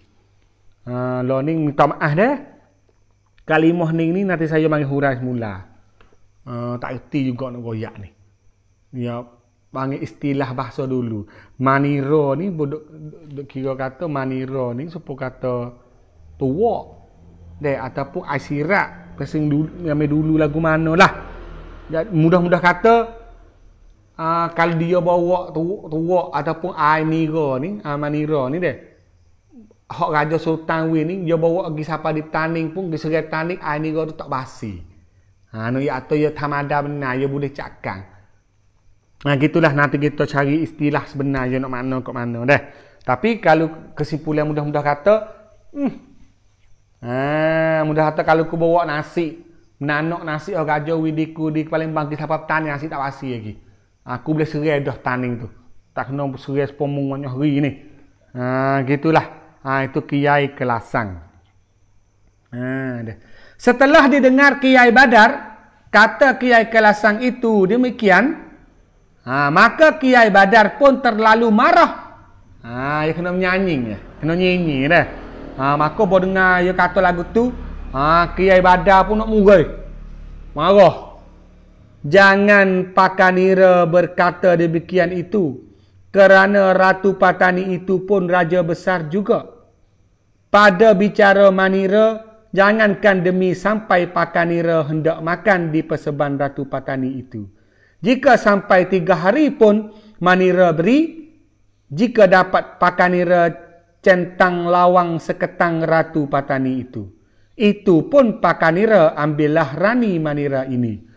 Uh, lo ni minta maaf deh. Kalimah ni ni nanti saya panggil hurai semula. Uh, ha, tak erti juga nak goyak ni. Ya, panggil istilah bahasa dulu. Maniro ni, buduk, buduk kira kata Maniro ni supaya kata tua. Deh, ataupun Aisirak. Pesing dulu, yang dulu lagu mana lah. Mudah-mudah kata, uh, kalau dia bawa tuak ataupun air nira ni, air manira ni deh. Hak Raja Sultan Wei ni dia bawa pergi siapa di taning pun di serai taning air nira tu tak basi. Ha anu ya atau ya tamada benar ya boleh cakang. Nah gitulah nanti kita cari istilah sebenar je nak mana kok mana deh. Tapi kalau kesimpulan mudah-mudah kata hmm. Ha mudah kata kalau ku bawa nasi menanok nasi oh gajo widiku di paling bangkit sapa petani nasi tak basi lagi. Ya, Ah, aku boleh serai dah tanding tu tak kena serai sepomong banyak hari ni ha, gitulah ha, itu kiai kelasang ha, dia. setelah didengar kiai badar kata kiai kelasang itu demikian ha, maka kiai badar pun terlalu marah ha, dia kena menyanyi ya. kena nyanyi dah ha, maka dengar dia kata lagu tu ha, kiai badar pun nak murai marah Jangan Pakanira berkata demikian itu kerana Ratu Patani itu pun raja besar juga. Pada bicara Manira, jangankan demi sampai Pakanira hendak makan di peseban Ratu Patani itu. Jika sampai tiga hari pun Manira beri, jika dapat Pakanira centang lawang seketang Ratu Patani itu. Itu pun Pakanira ambillah Rani Manira ini.'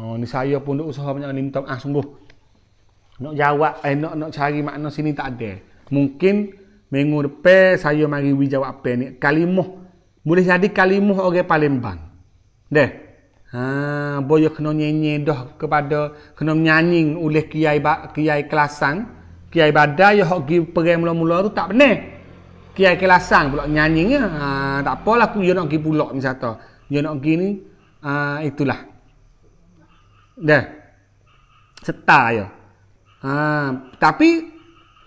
Oh, ni saya pun duk usaha banyak ni minta ah sungguh. Nak jawab eh nak nak cari makna sini tak ada. Mungkin minggu depan saya mari wi jawab apa ni? Kalimah boleh jadi kalimah orang Palembang. Deh. Ha, boyo kena nyenye dah kepada kena nyanyi oleh kiai ba, kiai kelasan, kiai badai yang hok gi pergi mula-mula tu tak benar. Kiai kelasan pula nyanyinya. Ha, tak apalah aku yo nak gi pulak misalnya. Yo nak gi ni ha, itulah. Dah. Setar ya. Ha, tapi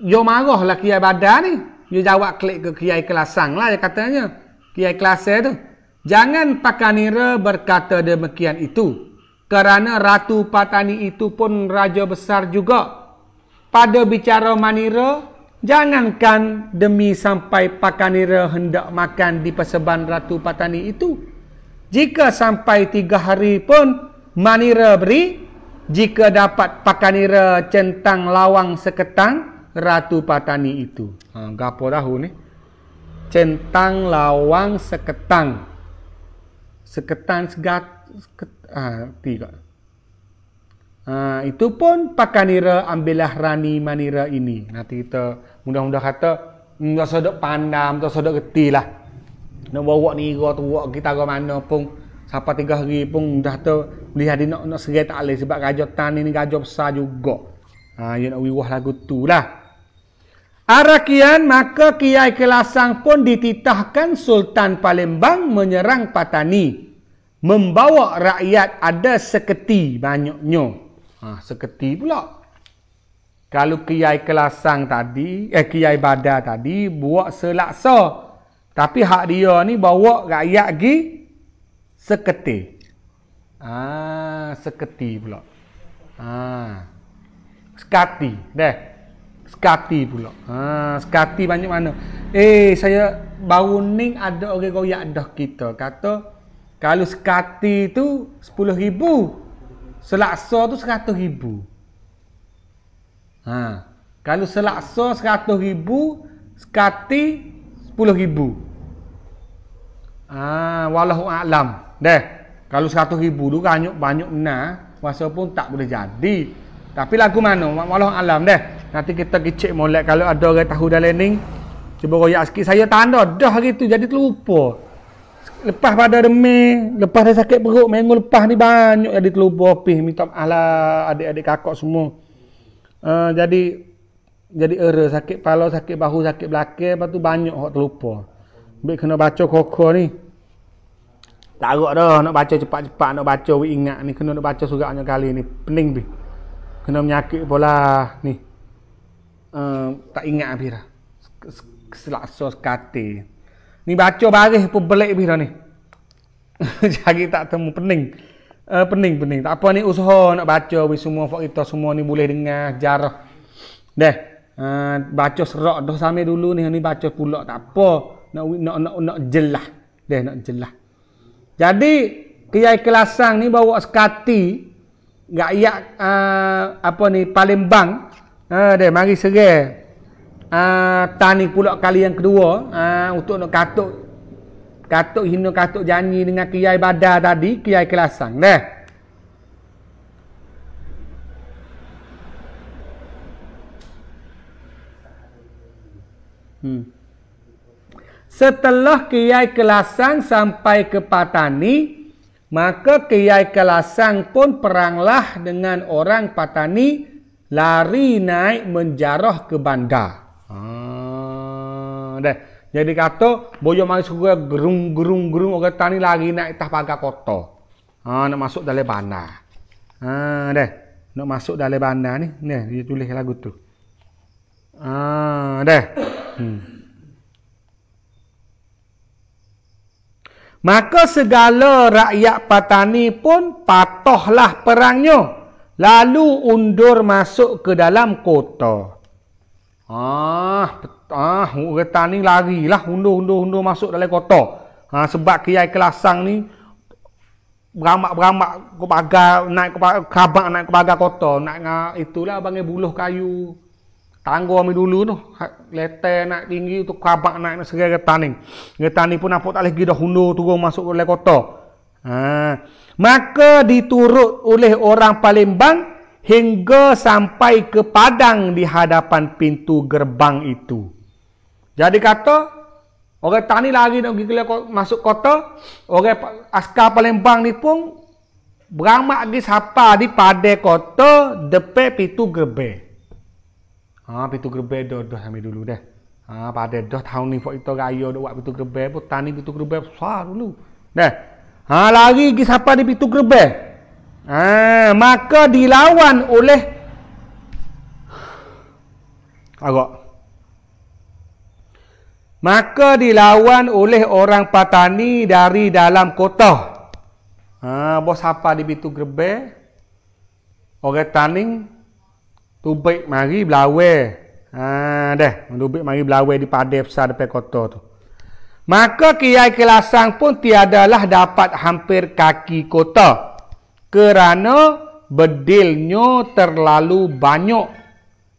yo marah lah kiai badan ni. Dia jawab klik ke kiai kelasang lah dia katanya. Kiai kelasa tu. Jangan pakanira berkata demikian itu. Kerana Ratu Patani itu pun raja besar juga. Pada bicara manira, jangankan demi sampai pakanira hendak makan di peseban Ratu Patani itu. Jika sampai tiga hari pun manira beri jika dapat pakanira centang lawang seketang ratu patani itu. Ha, gapo tahu ni? Centang lawang seketang. Seketang segat seket, ah ha, tidak. Ha, itu pun pakanira ambillah rani manira ini. Nanti kita mudah-mudah kata enggak hmm, sedek pandam atau sedek getilah. Nak bawa ni gua tu kita ke mana pun. Sapa tiga hari pun dah tu melihat dia nak, nak serai tak boleh sebab gajah tani ni gajah besar juga. Ha, dia nak wiwah lagu tu lah. Arakian maka Kiai Kelasang pun dititahkan Sultan Palembang menyerang Patani. Membawa rakyat ada seketi banyaknya. Ha, seketi pula. Kalau Kiai Kelasang tadi, eh Kiai Badar tadi buat selaksa. Tapi hak dia ni bawa rakyat pergi seketi. Ah, seketi pula. Ah. Sekati, deh. Sekati pula. Ah, sekati banyak mana. Eh, saya baru ning ada orang goyak dah kita. Kata kalau sekati tu 10,000. Selaksa tu 100,000. Ah. Ha. Kalau selaksa 100,000, sekati 10,000. Ah, walau alam. Deh, kalau satu ribu tu banyak banyak na, masa pun tak boleh jadi. Tapi lagu mana? Walau alam deh. Nanti kita kicik, molek kalau ada orang tahu dah landing. Cuba royak sikit. Saya tanda dah gitu. Jadi terlupa. Lepas pada demi, lepas dah sakit perut, minggu lepas ni banyak jadi terlupa Pih, Minta Allah adik-adik kakak semua. Uh, jadi jadi error sakit kepala, sakit bahu, sakit belakang, lepas tu banyak orang terlupa. Ambil kena baca kokoh ni. Tarok dah nak baca cepat-cepat, nak baca we ingat ni. Kena nak baca suratnya kali ni. Pening bi. Kena menyakit pula ni. Um, tak ingat bi dah. Selaksa sekati. Ni baca baris pun belik bi dah ni. jadi tak temu. Pening. Uh, pening, pening. Tak apa ni usaha nak baca bi semua. Fak kita semua ni boleh dengar jarah. Deh. Uh, baca serak dah sambil dulu ni. Ni baca pulak tak apa nak nak nak, nak jelah dia nak jelah jadi kiai kelasang ni bawa sekati rakyat uh, apa ni palembang ha uh, dia mari serai uh, ah, tani pula kali yang kedua uh, untuk nak katuk katuk hina katuk janji dengan kiai badar tadi kiai kelasang deh. hmm Setelah Kiai Kelasang sampai ke Patani, maka Kiai Kelasang pun peranglah dengan orang Patani lari naik menjarah ke bandar. Ah, dah. Jadi kata boyo mari suka gerung gerung gerung orang tani lari naik tah pagar kota. Ah, ha, nak masuk dalam bandar. Ha, dah. Nak masuk dalam bandar ni, ni dia tulis lagu tu. Ha, dah. Hmm. Maka segala rakyat patani pun patohlah perangnya. Lalu undur masuk ke dalam kota. Ah, ah, orang ni lari lah. Undur, undur, undur masuk dalam kota. Ha, sebab kiai kelasang ni beramak-beramak ke pagar, naik ke pagar, naik ke pagar kota. Naik, itulah bangi buluh kayu. Tangga kami dulu tu, ha, lete naik tinggi tu, kabak naik nak segera getani. Getani pun apa tak boleh pergi dah hundur turun masuk oleh kota. Ha. Maka diturut oleh orang Palembang hingga sampai ke padang di hadapan pintu gerbang itu. Jadi kata, orang tani lagi nak pergi ke masuk kota, orang askar Palembang ni pun beramak di sapa di pada kota depan pintu gerbang. Ha ah, pitu grebe do do sami dulu deh. Ha ah, pada do tahun ni fok itu gayo do wak pitu grebe petani pitu grebe sa dulu. Deh. Ha ah, lari ki siapa di pitu grebe? Ha maka dilawan oleh agak Maka dilawan oleh orang patani dari dalam kota. Ha, bos apa di pitu grebe? Orang taning Tubik mari belawe, Ha deh, tubik mari belawe di padai besar depan kota tu. Maka Kiai Kelasang pun tiadalah dapat hampir kaki kota kerana bedilnya terlalu banyak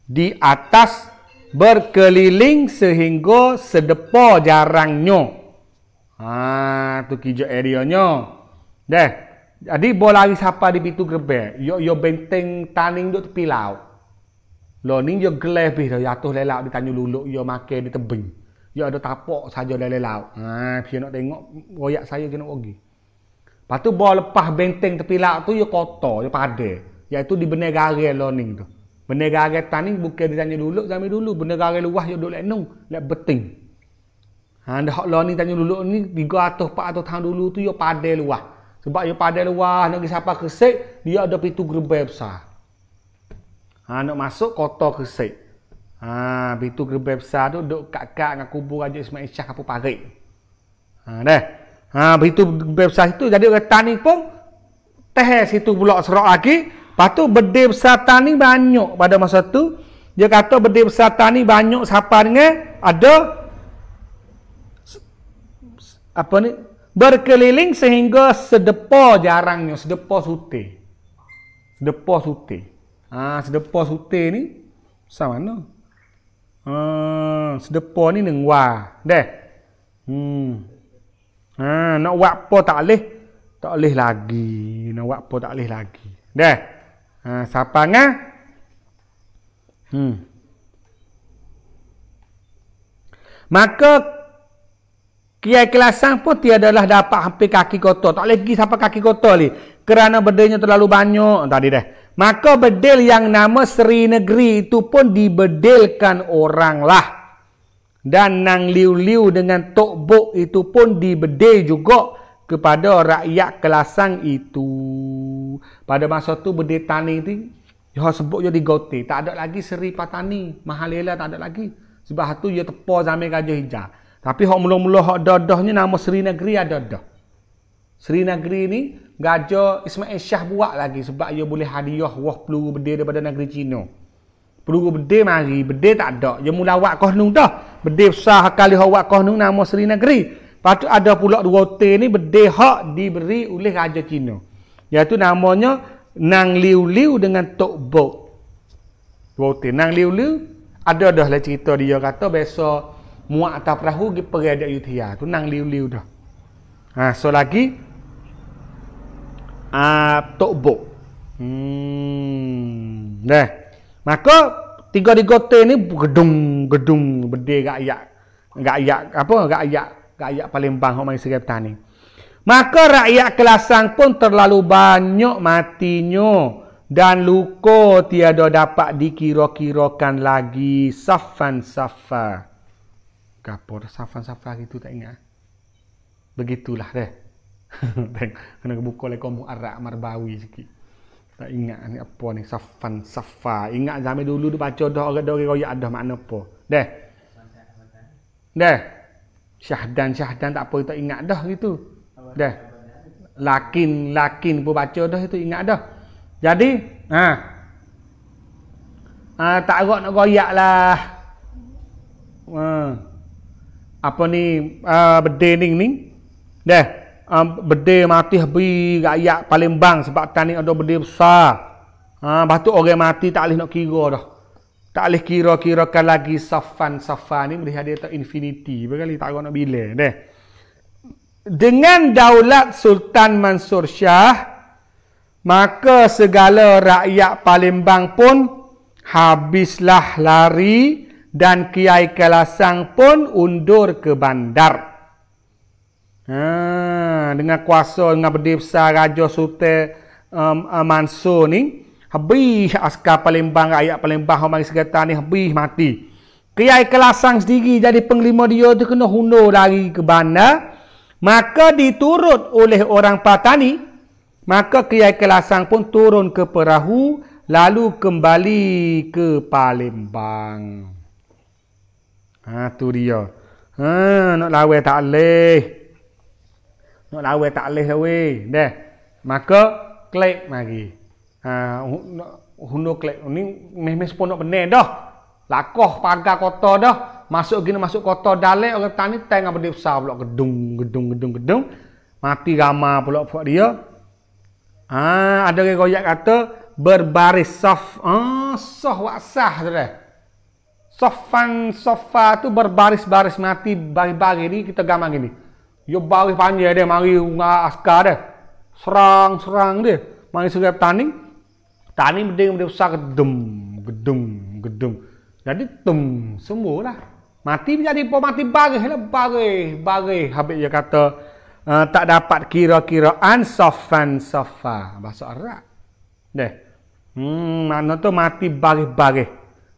di atas berkeliling sehingga sedepa jarangnya. Ha tu kijo areanya. Deh. Jadi bola lari sapa di pintu gerbang, yo yo benteng taning tu tepi laut. Lo lah, ning yo gleh pi ya tu le lau ditanyu luluk yo make di tebing. Yo ada tapok saja le lau. Ha pi nak tengok royak saya kena ogi. Patu bo lepas benteng tepi lau tu yo kotor, yo pade. Yaitu di benar gare lo lah ning tu. Benar gare tani bukan ditanyu luluk zaman dulu benar gare luah yo duk lek nung, lek beting. Ha ndak lo lah ning tanyu luluk ni 300 400 tahun dulu tu yo pade luah. Sebab yo pade luah nak siapa kesek dia ada pintu gerbang besar. Ha nak masuk kota Gresik. Ha pintu gerbang besar tu duk kakak dengan kubur Raja Ismail Shah kapu parit. Ha dah. Ha pintu gerbang besar itu jadi orang tani pun teh situ pula serak lagi. Patu bede besar tani banyak pada masa tu. Dia kata bede besar tani banyak siapa dengan ada apa ni berkeliling sehingga sedepa jarangnya sedepa sute sedepa sute Ha, sedepa sutir ni besar mana? Ha, sedepa ni dengan wa. Dah. Hmm. Ha, nak buat apa tak leh? Tak leh lagi. Nak buat apa tak leh lagi. Dah. Ha, siapa ngah? Hmm. Maka kiai kelasan pun tiadalah dapat hampir kaki kotor. Tak boleh pergi sampai kaki kotor ni. Kerana bedanya terlalu banyak. Tadi dah. Maka bedil yang nama Seri Negeri itu pun dibedilkan lah, Dan Nang Liu-Liu dengan Tok Bok itu pun dibedil juga kepada rakyat Kelasang itu. Pada masa tu bedil tani itu, dia ya sebut dia ya digoti. Tak ada lagi Seri Patani. Mahalela tak ada lagi. Sebab itu dia ya tepuk zaman Gajah Hijau. Tapi hok mula-mula hok dadahnya nama Seri Negeri ada dah. Seri Negeri ini Raja Ismail Shah buat lagi sebab dia boleh hadiah wah peluru bedil daripada negeri Cina. Peluru bedil mari, bedil tak ada. Dia mula awak kohnung dah. Bedil besar kali awak kohnung nama Seri Negeri. Lepas tu ada pula dua te ni bedil hak diberi oleh Raja Cina. Iaitu namanya Nang Liu Liu dengan Tok Bok. Dua te. Nang Liu Liu ada dah lah cerita dia kata biasa muak atas perahu pergi ada Yuthia. Tu Nang Liu Liu dah. Ha, so lagi atau bo. Hmm. Nah, maka tiga di kota ini gedung gedung berde gak ya, gak ya apa gak ya, gak ya paling bang orang Malaysia petani. Maka rakyat Kelasang pun terlalu banyak matinya dan luka tiada dapat dikira-kirakan lagi safan safa. Kapur safan safa gitu tak ingat. Begitulah deh. kena buka lekom mu arak marbawi sikit. Tak ingat ni apa ni safan safa. Ingat zaman dulu tu baca dah orang-orang royak dah makna apa. Deh. Deh. Syahdan syahdan tak apa tak ingat dah gitu. Deh. Lakin lakin pun baca dah itu ingat dah. Jadi, ha. ha tak agak nak royak lah. Ha. Apa ni uh, ha, berdening ni? Deh um, ah, bedil mati habis rakyat Palembang sebab tanik ada bedil besar. Ha, lepas tu orang mati tak boleh nak kira dah. Tak boleh kira-kirakan lagi safan-safan ni boleh ada infinity. Berkali tak nak bila. Deh. Dengan daulat Sultan Mansur Shah, maka segala rakyat Palembang pun habislah lari dan Kiai kelasang pun undur ke bandar. Ha, dengan kuasa dengan berdi besar raja sute um, uh, Mansur ni habis askar Palembang ayat Palembang hang mari segata ni habis mati. Kiai Kelasang sendiri jadi penglima dia tu kena hunur lari ke bandar. Maka diturut oleh orang Patani, maka Kiai Kelasang pun turun ke perahu lalu kembali ke Palembang. Ha tu dia. Ha nak lawai tak leh nak lawai tak leh lawai deh maka klik mari ha hundo klik ni meh meh sepon nak benar dah lakoh pagar kota dah masuk gini masuk kota dalek orang tani tengah berdiri besar pula gedung gedung gedung gedung mati ramah pula buat dia ha ada orang koyak kata berbaris saf ah ha, sah wasah tu deh sofan sofa tu berbaris-baris mati bagi-bagi ni kita gambar gini Yo bari panjang dia mari unga askar dia. Serang-serang dia. Mari sungai petani. Tani mending dia besar gedung, gedung, gedung. Jadi tum semua lah. Mati menjadi pun mati bari lah bari, bari habis dia kata uh, tak dapat kira-kiraan safan safa bahasa Arab. Deh. Hmm, mana tu mati bari-bari.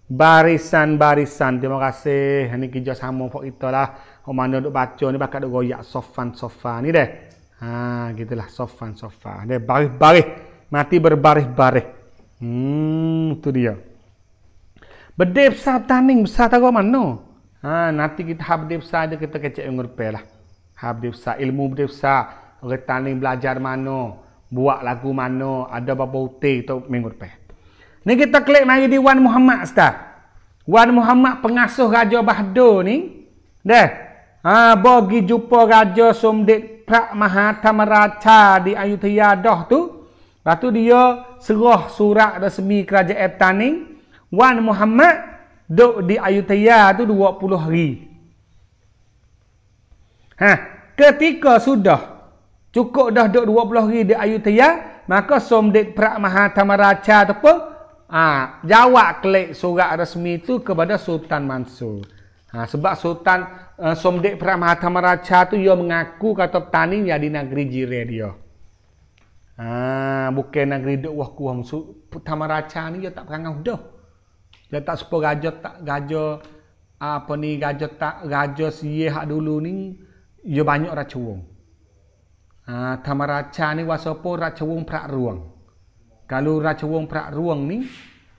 Barisan-barisan. Terima kasih. Ini kerja sama untuk kita lah. Orang oh, mana duk baca ni bakal duk goyak sofan sofa ni deh. Ha gitulah sofan sofa Dia baris-baris mati berbaris-baris. Hmm tu dia. Bede besar taning besar tak mana? Ha nanti kita hab dia besar dia kita kecek ngur lah. Hab dia besar ilmu dia besar. Orang taning belajar mana? Buat lagu mana? Ada berapa utik tu mengur pe. Ni kita klik mari di Wan Muhammad Ustaz. Wan Muhammad pengasuh Raja Bahdo ni. Dah ha ba gi jumpa raja somdet prak mahatamaraja di ayutthaya dah tu lepas tu dia serah surat resmi kerajaan taning wan muhammad duk di ayutthaya tu 20 hari ha ketika sudah cukup dah duk 20 hari di ayutthaya maka somdet prak mahatamaraja tu pun ha, jawab klik surat resmi tu kepada sultan mansur Ha, sebab Sultan uh, eh, Somdek Pramahathamaraja tu ia mengaku kata petani yang di negeri jirai dia. Ha, bukan negeri duk wah kuah musuh. Pramahathamaraja ni dia tak perangai hudah. Dia tak sepuluh gajah, tak gajah apa ni, gajah tak, gajah siyeh hak dulu ni, dia banyak raja wong. Ha, Tamaraca ni wasapa raja wong prak ruang. Kalau raja wong prak ruang ni,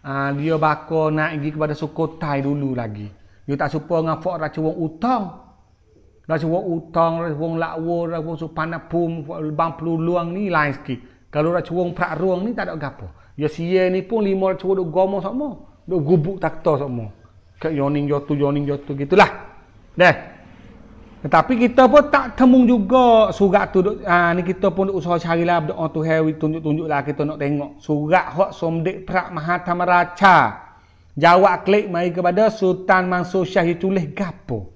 ha, dia bakal nak pergi kepada suku Thai dulu lagi. You tak suka dengan fok raca wong utang. Raca wong utang, raca wong lakwa, raca wong supana pum, bang peluluang ni lain sikit. Kalau raca wong prak ruang ni tak ada apa. Ya siya ni pun lima raca wong duk gomong sama. Duk gubuk takta sama. Kek yoning jatuh, yoning jatuh, gitulah. Dah. Tetapi kita pun tak temung juga surat tu. Ha, ni kita pun usaha cari lah. Doa tu hewi tunjuk-tunjuk lah. Kita nak tengok. Surat hok somdik prak mahatam raca. Raca. Jawab klik mai kepada Sultan Mansur Shah itu leh gapo.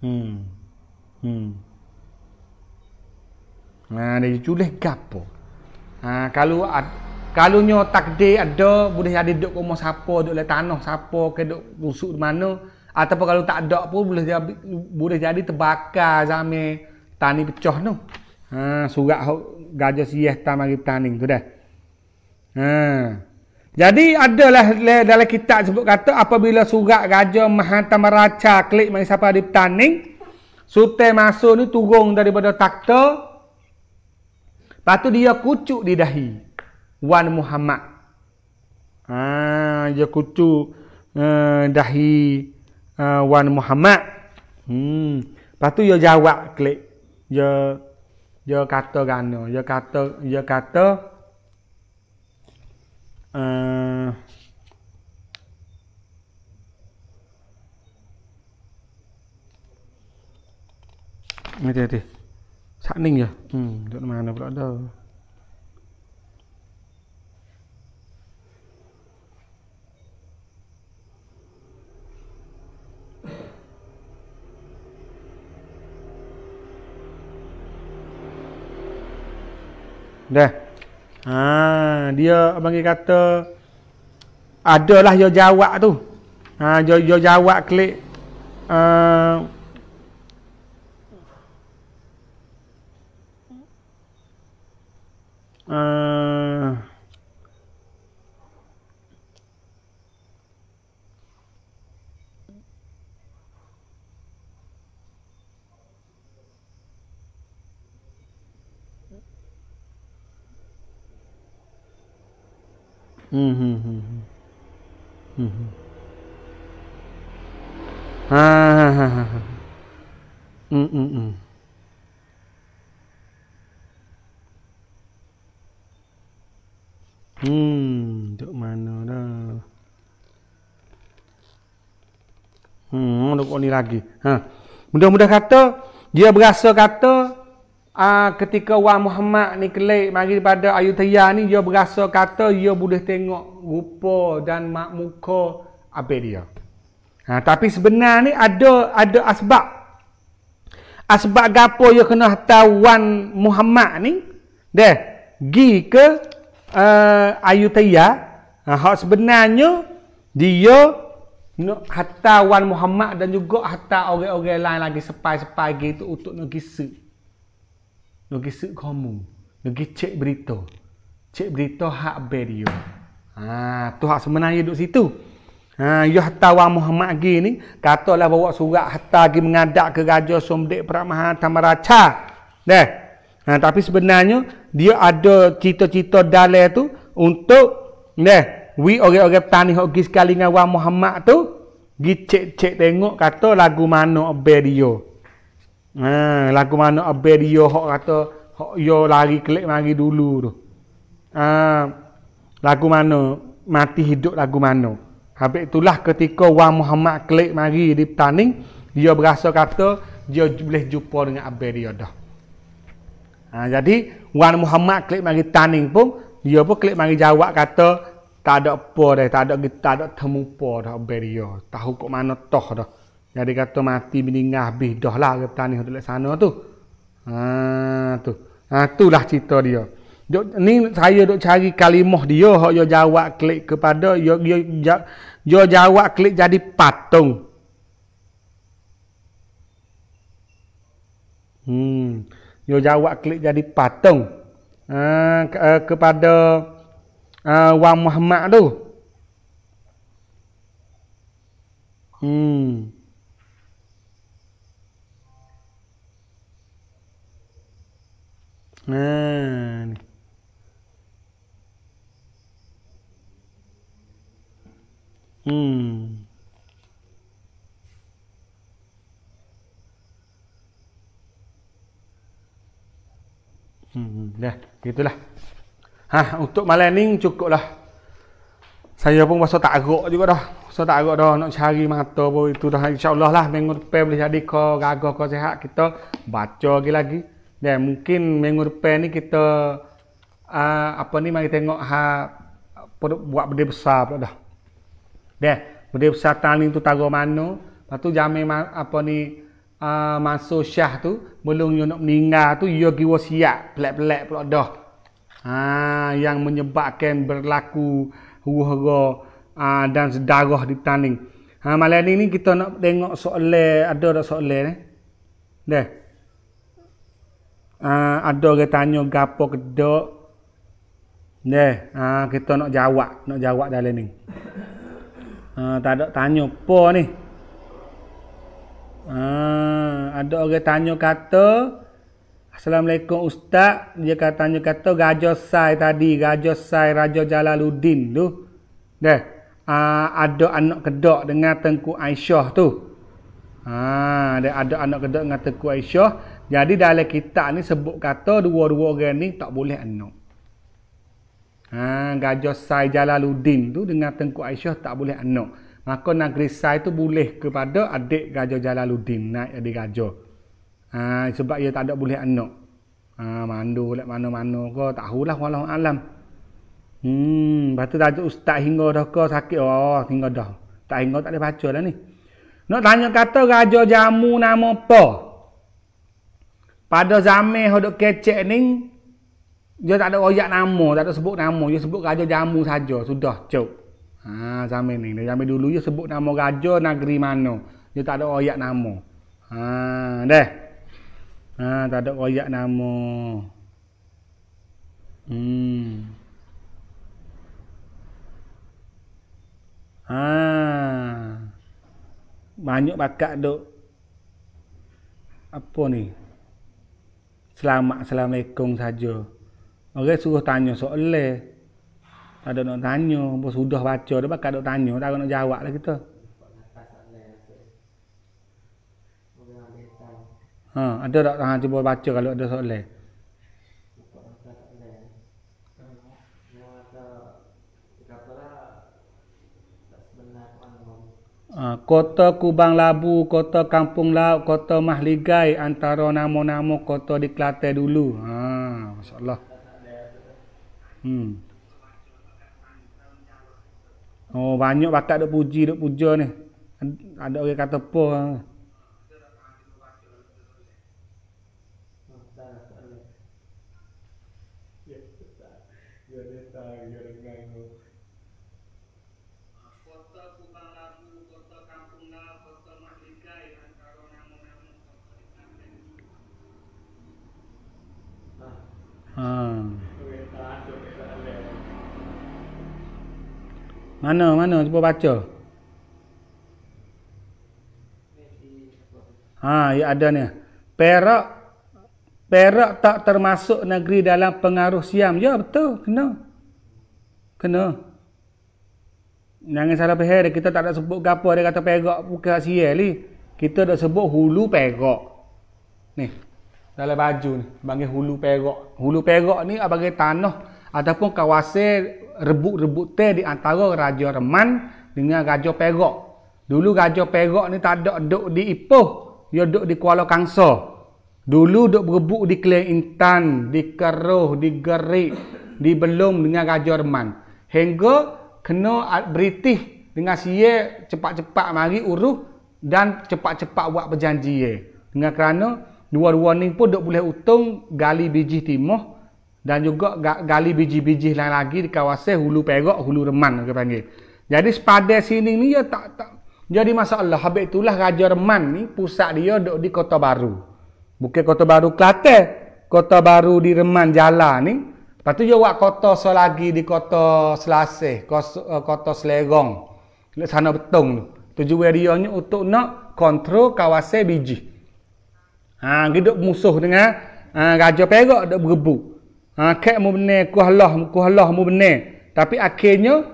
Hmm. Hmm. Nah, ha, dia tulis gapo. Ha, kalau ad, kalunya takde ada boleh ada duduk rumah siapa, duduk le tanah siapa ke duduk rusuk di mana ataupun kalau tak ada pun boleh jadi boleh jadi terbakar zame tani pecah tu. Ha, surat gajah siyah tamari tani tu dah. Ha. Jadi adalah dalam kitab sebut kata apabila surat raja Mahatma Raja klik mai siapa di petaning sute masuk ni turun daripada takhta patu dia kucuk di dahi Wan Muhammad. Ha dia kucuk uh, dahi uh, Wan Muhammad. Hmm patu dia jawab klik dia dia kata gana dia kata dia kata à, ngay đây xã ninh rồi ừ, đoạn màn nó đã đâu đây Ha, dia abang dia kata adalah yo jawab tu. Ha, yo yo jawab klik uh, uh, Hmm. Hmm. Hmm. Hmm. Hmm. Hmm. Ha, ha, ha, hmm. Hmm. hmm. hmm Dok mana dah? Hmm. Dok ni lagi. Ha. Mudah-mudah kata dia berasa kata Ah uh, ketika Wan Muhammad ni kelik mari pada Ayutaya ni dia berasa kata dia boleh tengok rupa dan mak muka apa dia. Ha, tapi sebenarnya ni ada ada asbab. Asbab gapo dia kena hantar Wan Muhammad ni deh gi ke uh, Ayu Ha, hak sebenarnya dia nak hantar Wan Muhammad dan juga hantar orang-orang lain lagi sepai-sepai gitu untuk nak kisah lagi sik kamu lagi cek berita cek berita hak berio ha tu hak sebenarnya duduk situ ha yo hatta Muhammad gi ni katalah bawa surat hatta gi mengadak ke raja Somdek Pramaha Tamaraca deh ha tapi sebenarnya dia ada cita-cita dalil tu untuk deh wi orang-orang tani hok sekali dengan Wan Muhammad tu gi cek-cek tengok kata lagu mana berio Ha, lagu mana abang dia hok kata hok yo lari kelik mari dulu tu. Ha, lagu mana mati hidup lagu mana. Habis itulah ketika Wang Muhammad kelik mari di petaning, dia berasa kata dia boleh jumpa dengan abang dia dah. Ha, jadi Wan Muhammad klik mari taning pun dia pun klik mari jawab kata tak ada apa dah, tak ada kita tak ada temu apa dah Berio. Tahu kok mana toh dah. Jadi kata mati meninggal habis dah lah ke petani hotel sana tu. Ha tu. Ha itulah cerita dia. Dok ni saya dok cari kalimah dia hok yo jawab klik kepada yo yo yo jawab klik jadi patung. Hmm. Yo jawab klik jadi patung. Ha ke, uh, kepada uh, Wang Muhammad tu. Hmm. Man. Ah, hmm. Hmm, dah, gitulah. Ha, untuk malam ni cukup lah. Saya pun pasal tak agak juga dah. Pasal tak agak dah nak cari mata pun itu dah insya-Allah lah minggu depan boleh jadi ko gagah ko sehat kita baca lagi lagi. Ya mungkin minggu depan ni kita uh, apa ni mari tengok ha buat benda besar pula dah. Dah, benda besar tali tu taruh mano Lepas tu jame apa ni uh, masuk syah tu belum yo nak meninggal tu yo giwa siap pelak-pelak pula dah. Ha yang menyebabkan berlaku huru-hara uh, dan sedarah di tanding. Ha malam ni ni kita nak tengok soalan ada tak soalan eh. Dah uh, ada orang tanya gapo kedok. Neh, uh, kita nak jawab, nak jawab dalam ni. Uh, tak ada tanya apa ni. Uh, ada orang tanya kata Assalamualaikum Ustaz Dia tanya kata Raja Sai tadi Raja Sai Raja Jalaluddin tu Dah uh, Ada anak kedok dengan Tengku Aisyah tu uh, Ada anak kedok dengan Tengku Aisyah jadi dalam kitab ni sebut kata dua-dua orang ni tak boleh anak. Ha, Gajah Sai Jalaluddin tu dengan Tengku Aisyah tak boleh anak. Maka negeri Sai tu boleh kepada adik Gajah Jalaluddin naik jadi gajah. Ha, sebab ia tak ada boleh anak. Ha, mandu lek mana-mana ke tahulah walau alam. Hmm, batu tadi ustaz hingga dah ke sakit oh hingga dah. Tak hingga tak ada baca lah ni. Nak tanya kata gajah jamu nama apa? pada zaman hodok kecek ni dia tak ada royak nama, tak ada sebut nama, dia sebut raja jamu saja, sudah cuk. Ha zaman ni, dia zaman dulu dia sebut nama raja negeri mana. Dia tak ada royak nama. Ha deh. Ha tak ada royak nama. Hmm. Ha. Banyak bakat duk apa ni? selamat assalamualaikum saja. Orang suruh tanya soalan. Eh. Tak ada nak tanya, apa sudah baca dah bakal nak tanya, tak ada nak jawab lah kita. Ha, ada tak ha, cuba baca kalau ada soalan? Eh. Ah, kota Kubang Labu, kota Kampung Lau, kota Mahligai antara nama-nama kota di Kelantan dulu. Ha, masya-Allah. Hmm. Oh, banyak bakat dok puji, dok puja ni. Ada orang kata apa? Ha. Ha. Mana mana cuba baca. Ha, ya ada ni. Perak Perak tak termasuk negeri dalam pengaruh Siam. Ya betul, kena. Kena. Jangan salah faham, kita tak ada sebut apa dia kata Perak bukan Siam ni. Kita dah sebut hulu Perak. Ni dalam baju ni panggil hulu perak hulu perak ni panggil tanah ataupun kawasan rebut-rebut teh di antara raja reman dengan raja perak dulu raja perak ni tak ada duduk di ipoh dia duduk di kuala kangsa dulu duduk berebut di Klang intan di Keroh, di gerik di belum dengan raja reman hingga kena British dengan siye cepat-cepat mari uruh dan cepat-cepat buat perjanjian dengan kerana dua-dua ni pun dok boleh untung gali biji timah dan juga gali biji-biji lain lagi di kawasan hulu Perak, hulu Reman kita panggil. Jadi sepada sini ni ya tak tak jadi masalah habis itulah Raja Reman ni pusat dia dok di Kota Baru. Bukan Kota Baru Kelate, Kota Baru di Reman Jala ni. Lepas tu dia buat kota selagi di Kota Selasih, eh, Kota, kota Selegong. Di sana betung tu. Tujuan dia ni untuk nak kontrol kawasan biji. Ha dia musuh dengan ha, raja Perak duk berebut. Ha kek mu benar Kuhlah Kuhlah mu benar. Tapi akhirnya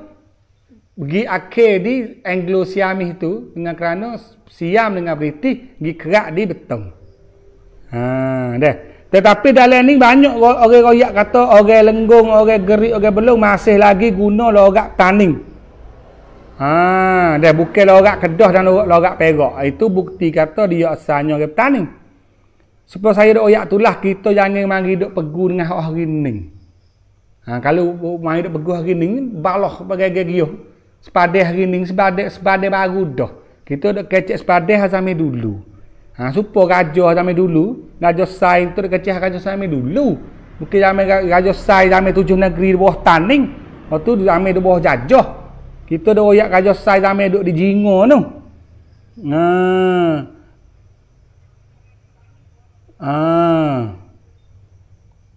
pergi akhir di Anglo Siamis itu dengan kerana Siam dengan British pergi kerak di betong. Ha dah. Tetapi dalam ni banyak orang royak kata orang lenggung, orang gerik, orang belung masih lagi guna logak taning. Ha, dah bukan logak Kedah dan logak Perak. Itu bukti kata dia asalnya orang taning. Supaya saya dok oyak tulah kita jangan mari dok pegu dengan hak hari ni. Ha, kalau mari dok pegu hari ni baloh bagai gagio. Sepadah hari ni sepadah sepadah baru dah. Kita dok kecek sepadah sampai dulu. Ha supo raja sampai dulu, raja sai tu dok kecek raja sampai dulu. Mungkin sampai raja sai sampai tujuh negeri bawah taning. Waktu tu sampai di bawah jajah. Kita dok oyak raja sai sampai dok di jingo tu. Nah. Ha. Ha.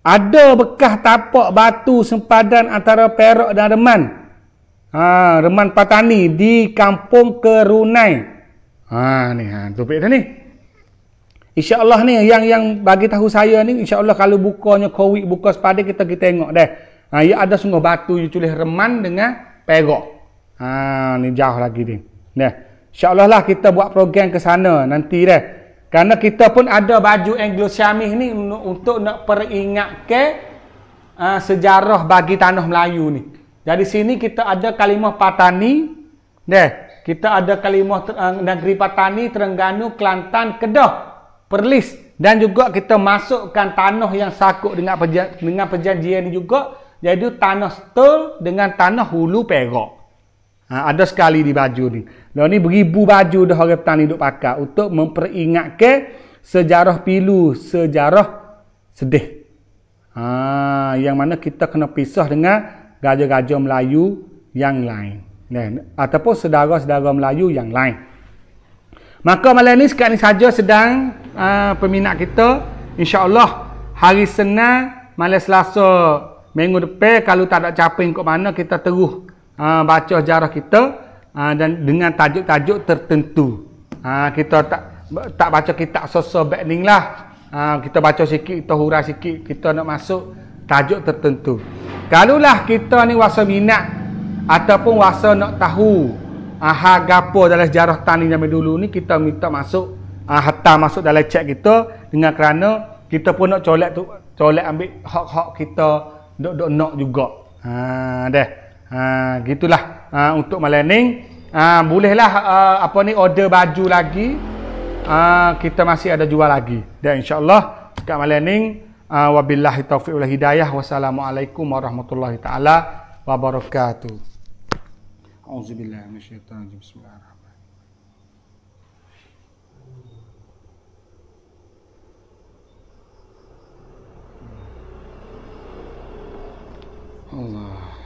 Ada bekas tapak batu sempadan antara Perak dan Reman. Ha, Reman Patani di Kampung Kerunai. Ha ni ha topik dah Insya-Allah ni yang yang bagi tahu saya ni insya-Allah kalau bukanya Covid buka sepadan kita kita tengok Dah, Ha ya ada sungguh batu yang tulis Reman dengan Perak. Ha ni jauh lagi ni. Nah, insya-Allah lah kita buat program ke sana nanti deh. Karena kita pun ada baju Anglo Syamih ni untuk nak peringatkan uh, sejarah bagi tanah Melayu ni. Jadi sini kita ada kalimah Patani. Deh, kita ada kalimah uh, negeri Patani, Terengganu, Kelantan, Kedah, Perlis dan juga kita masukkan tanah yang sakuk dengan perjanjian, dengan perjanjian juga. Jadi tanah stel dengan tanah hulu Perak. Ha, ada sekali di baju ni. Lalu ni beribu baju dah orang petani duk pakai untuk memperingatkan sejarah pilu, sejarah sedih. Ha, yang mana kita kena pisah dengan gajah-gajah Melayu yang lain. Dan, ataupun sedara-sedara Melayu yang lain. Maka malam ni sekarang ni saja sedang uh, peminat kita. Allah hari Senin, malam selasa minggu depan kalau tak ada capai ke mana kita terus Ha, baca sejarah kita uh, dan dengan tajuk-tajuk tertentu. Uh, kita tak tak baca kita tak sosa backning lah. Uh, kita baca sikit, kita hurai sikit, kita nak masuk tajuk tertentu. Kalau lah kita ni wasa minat ataupun wasa nak tahu uh, gapo dalam sejarah tani zaman dulu ni kita minta masuk uh, hatta masuk dalam cek kita dengan kerana kita pun nak colek tu colek ambil hak-hak kita dok dok nak juga. Ha deh. Ha gitulah. Ha untuk malam ni ha bolehlah ha, apa ni order baju lagi. Ha kita masih ada jual lagi. Dan insya-Allah dekat malam ni ha, wabillahi taufiq wal hidayah wassalamualaikum warahmatullahi taala wabarakatuh. أعوذ بالله من الشيطان الله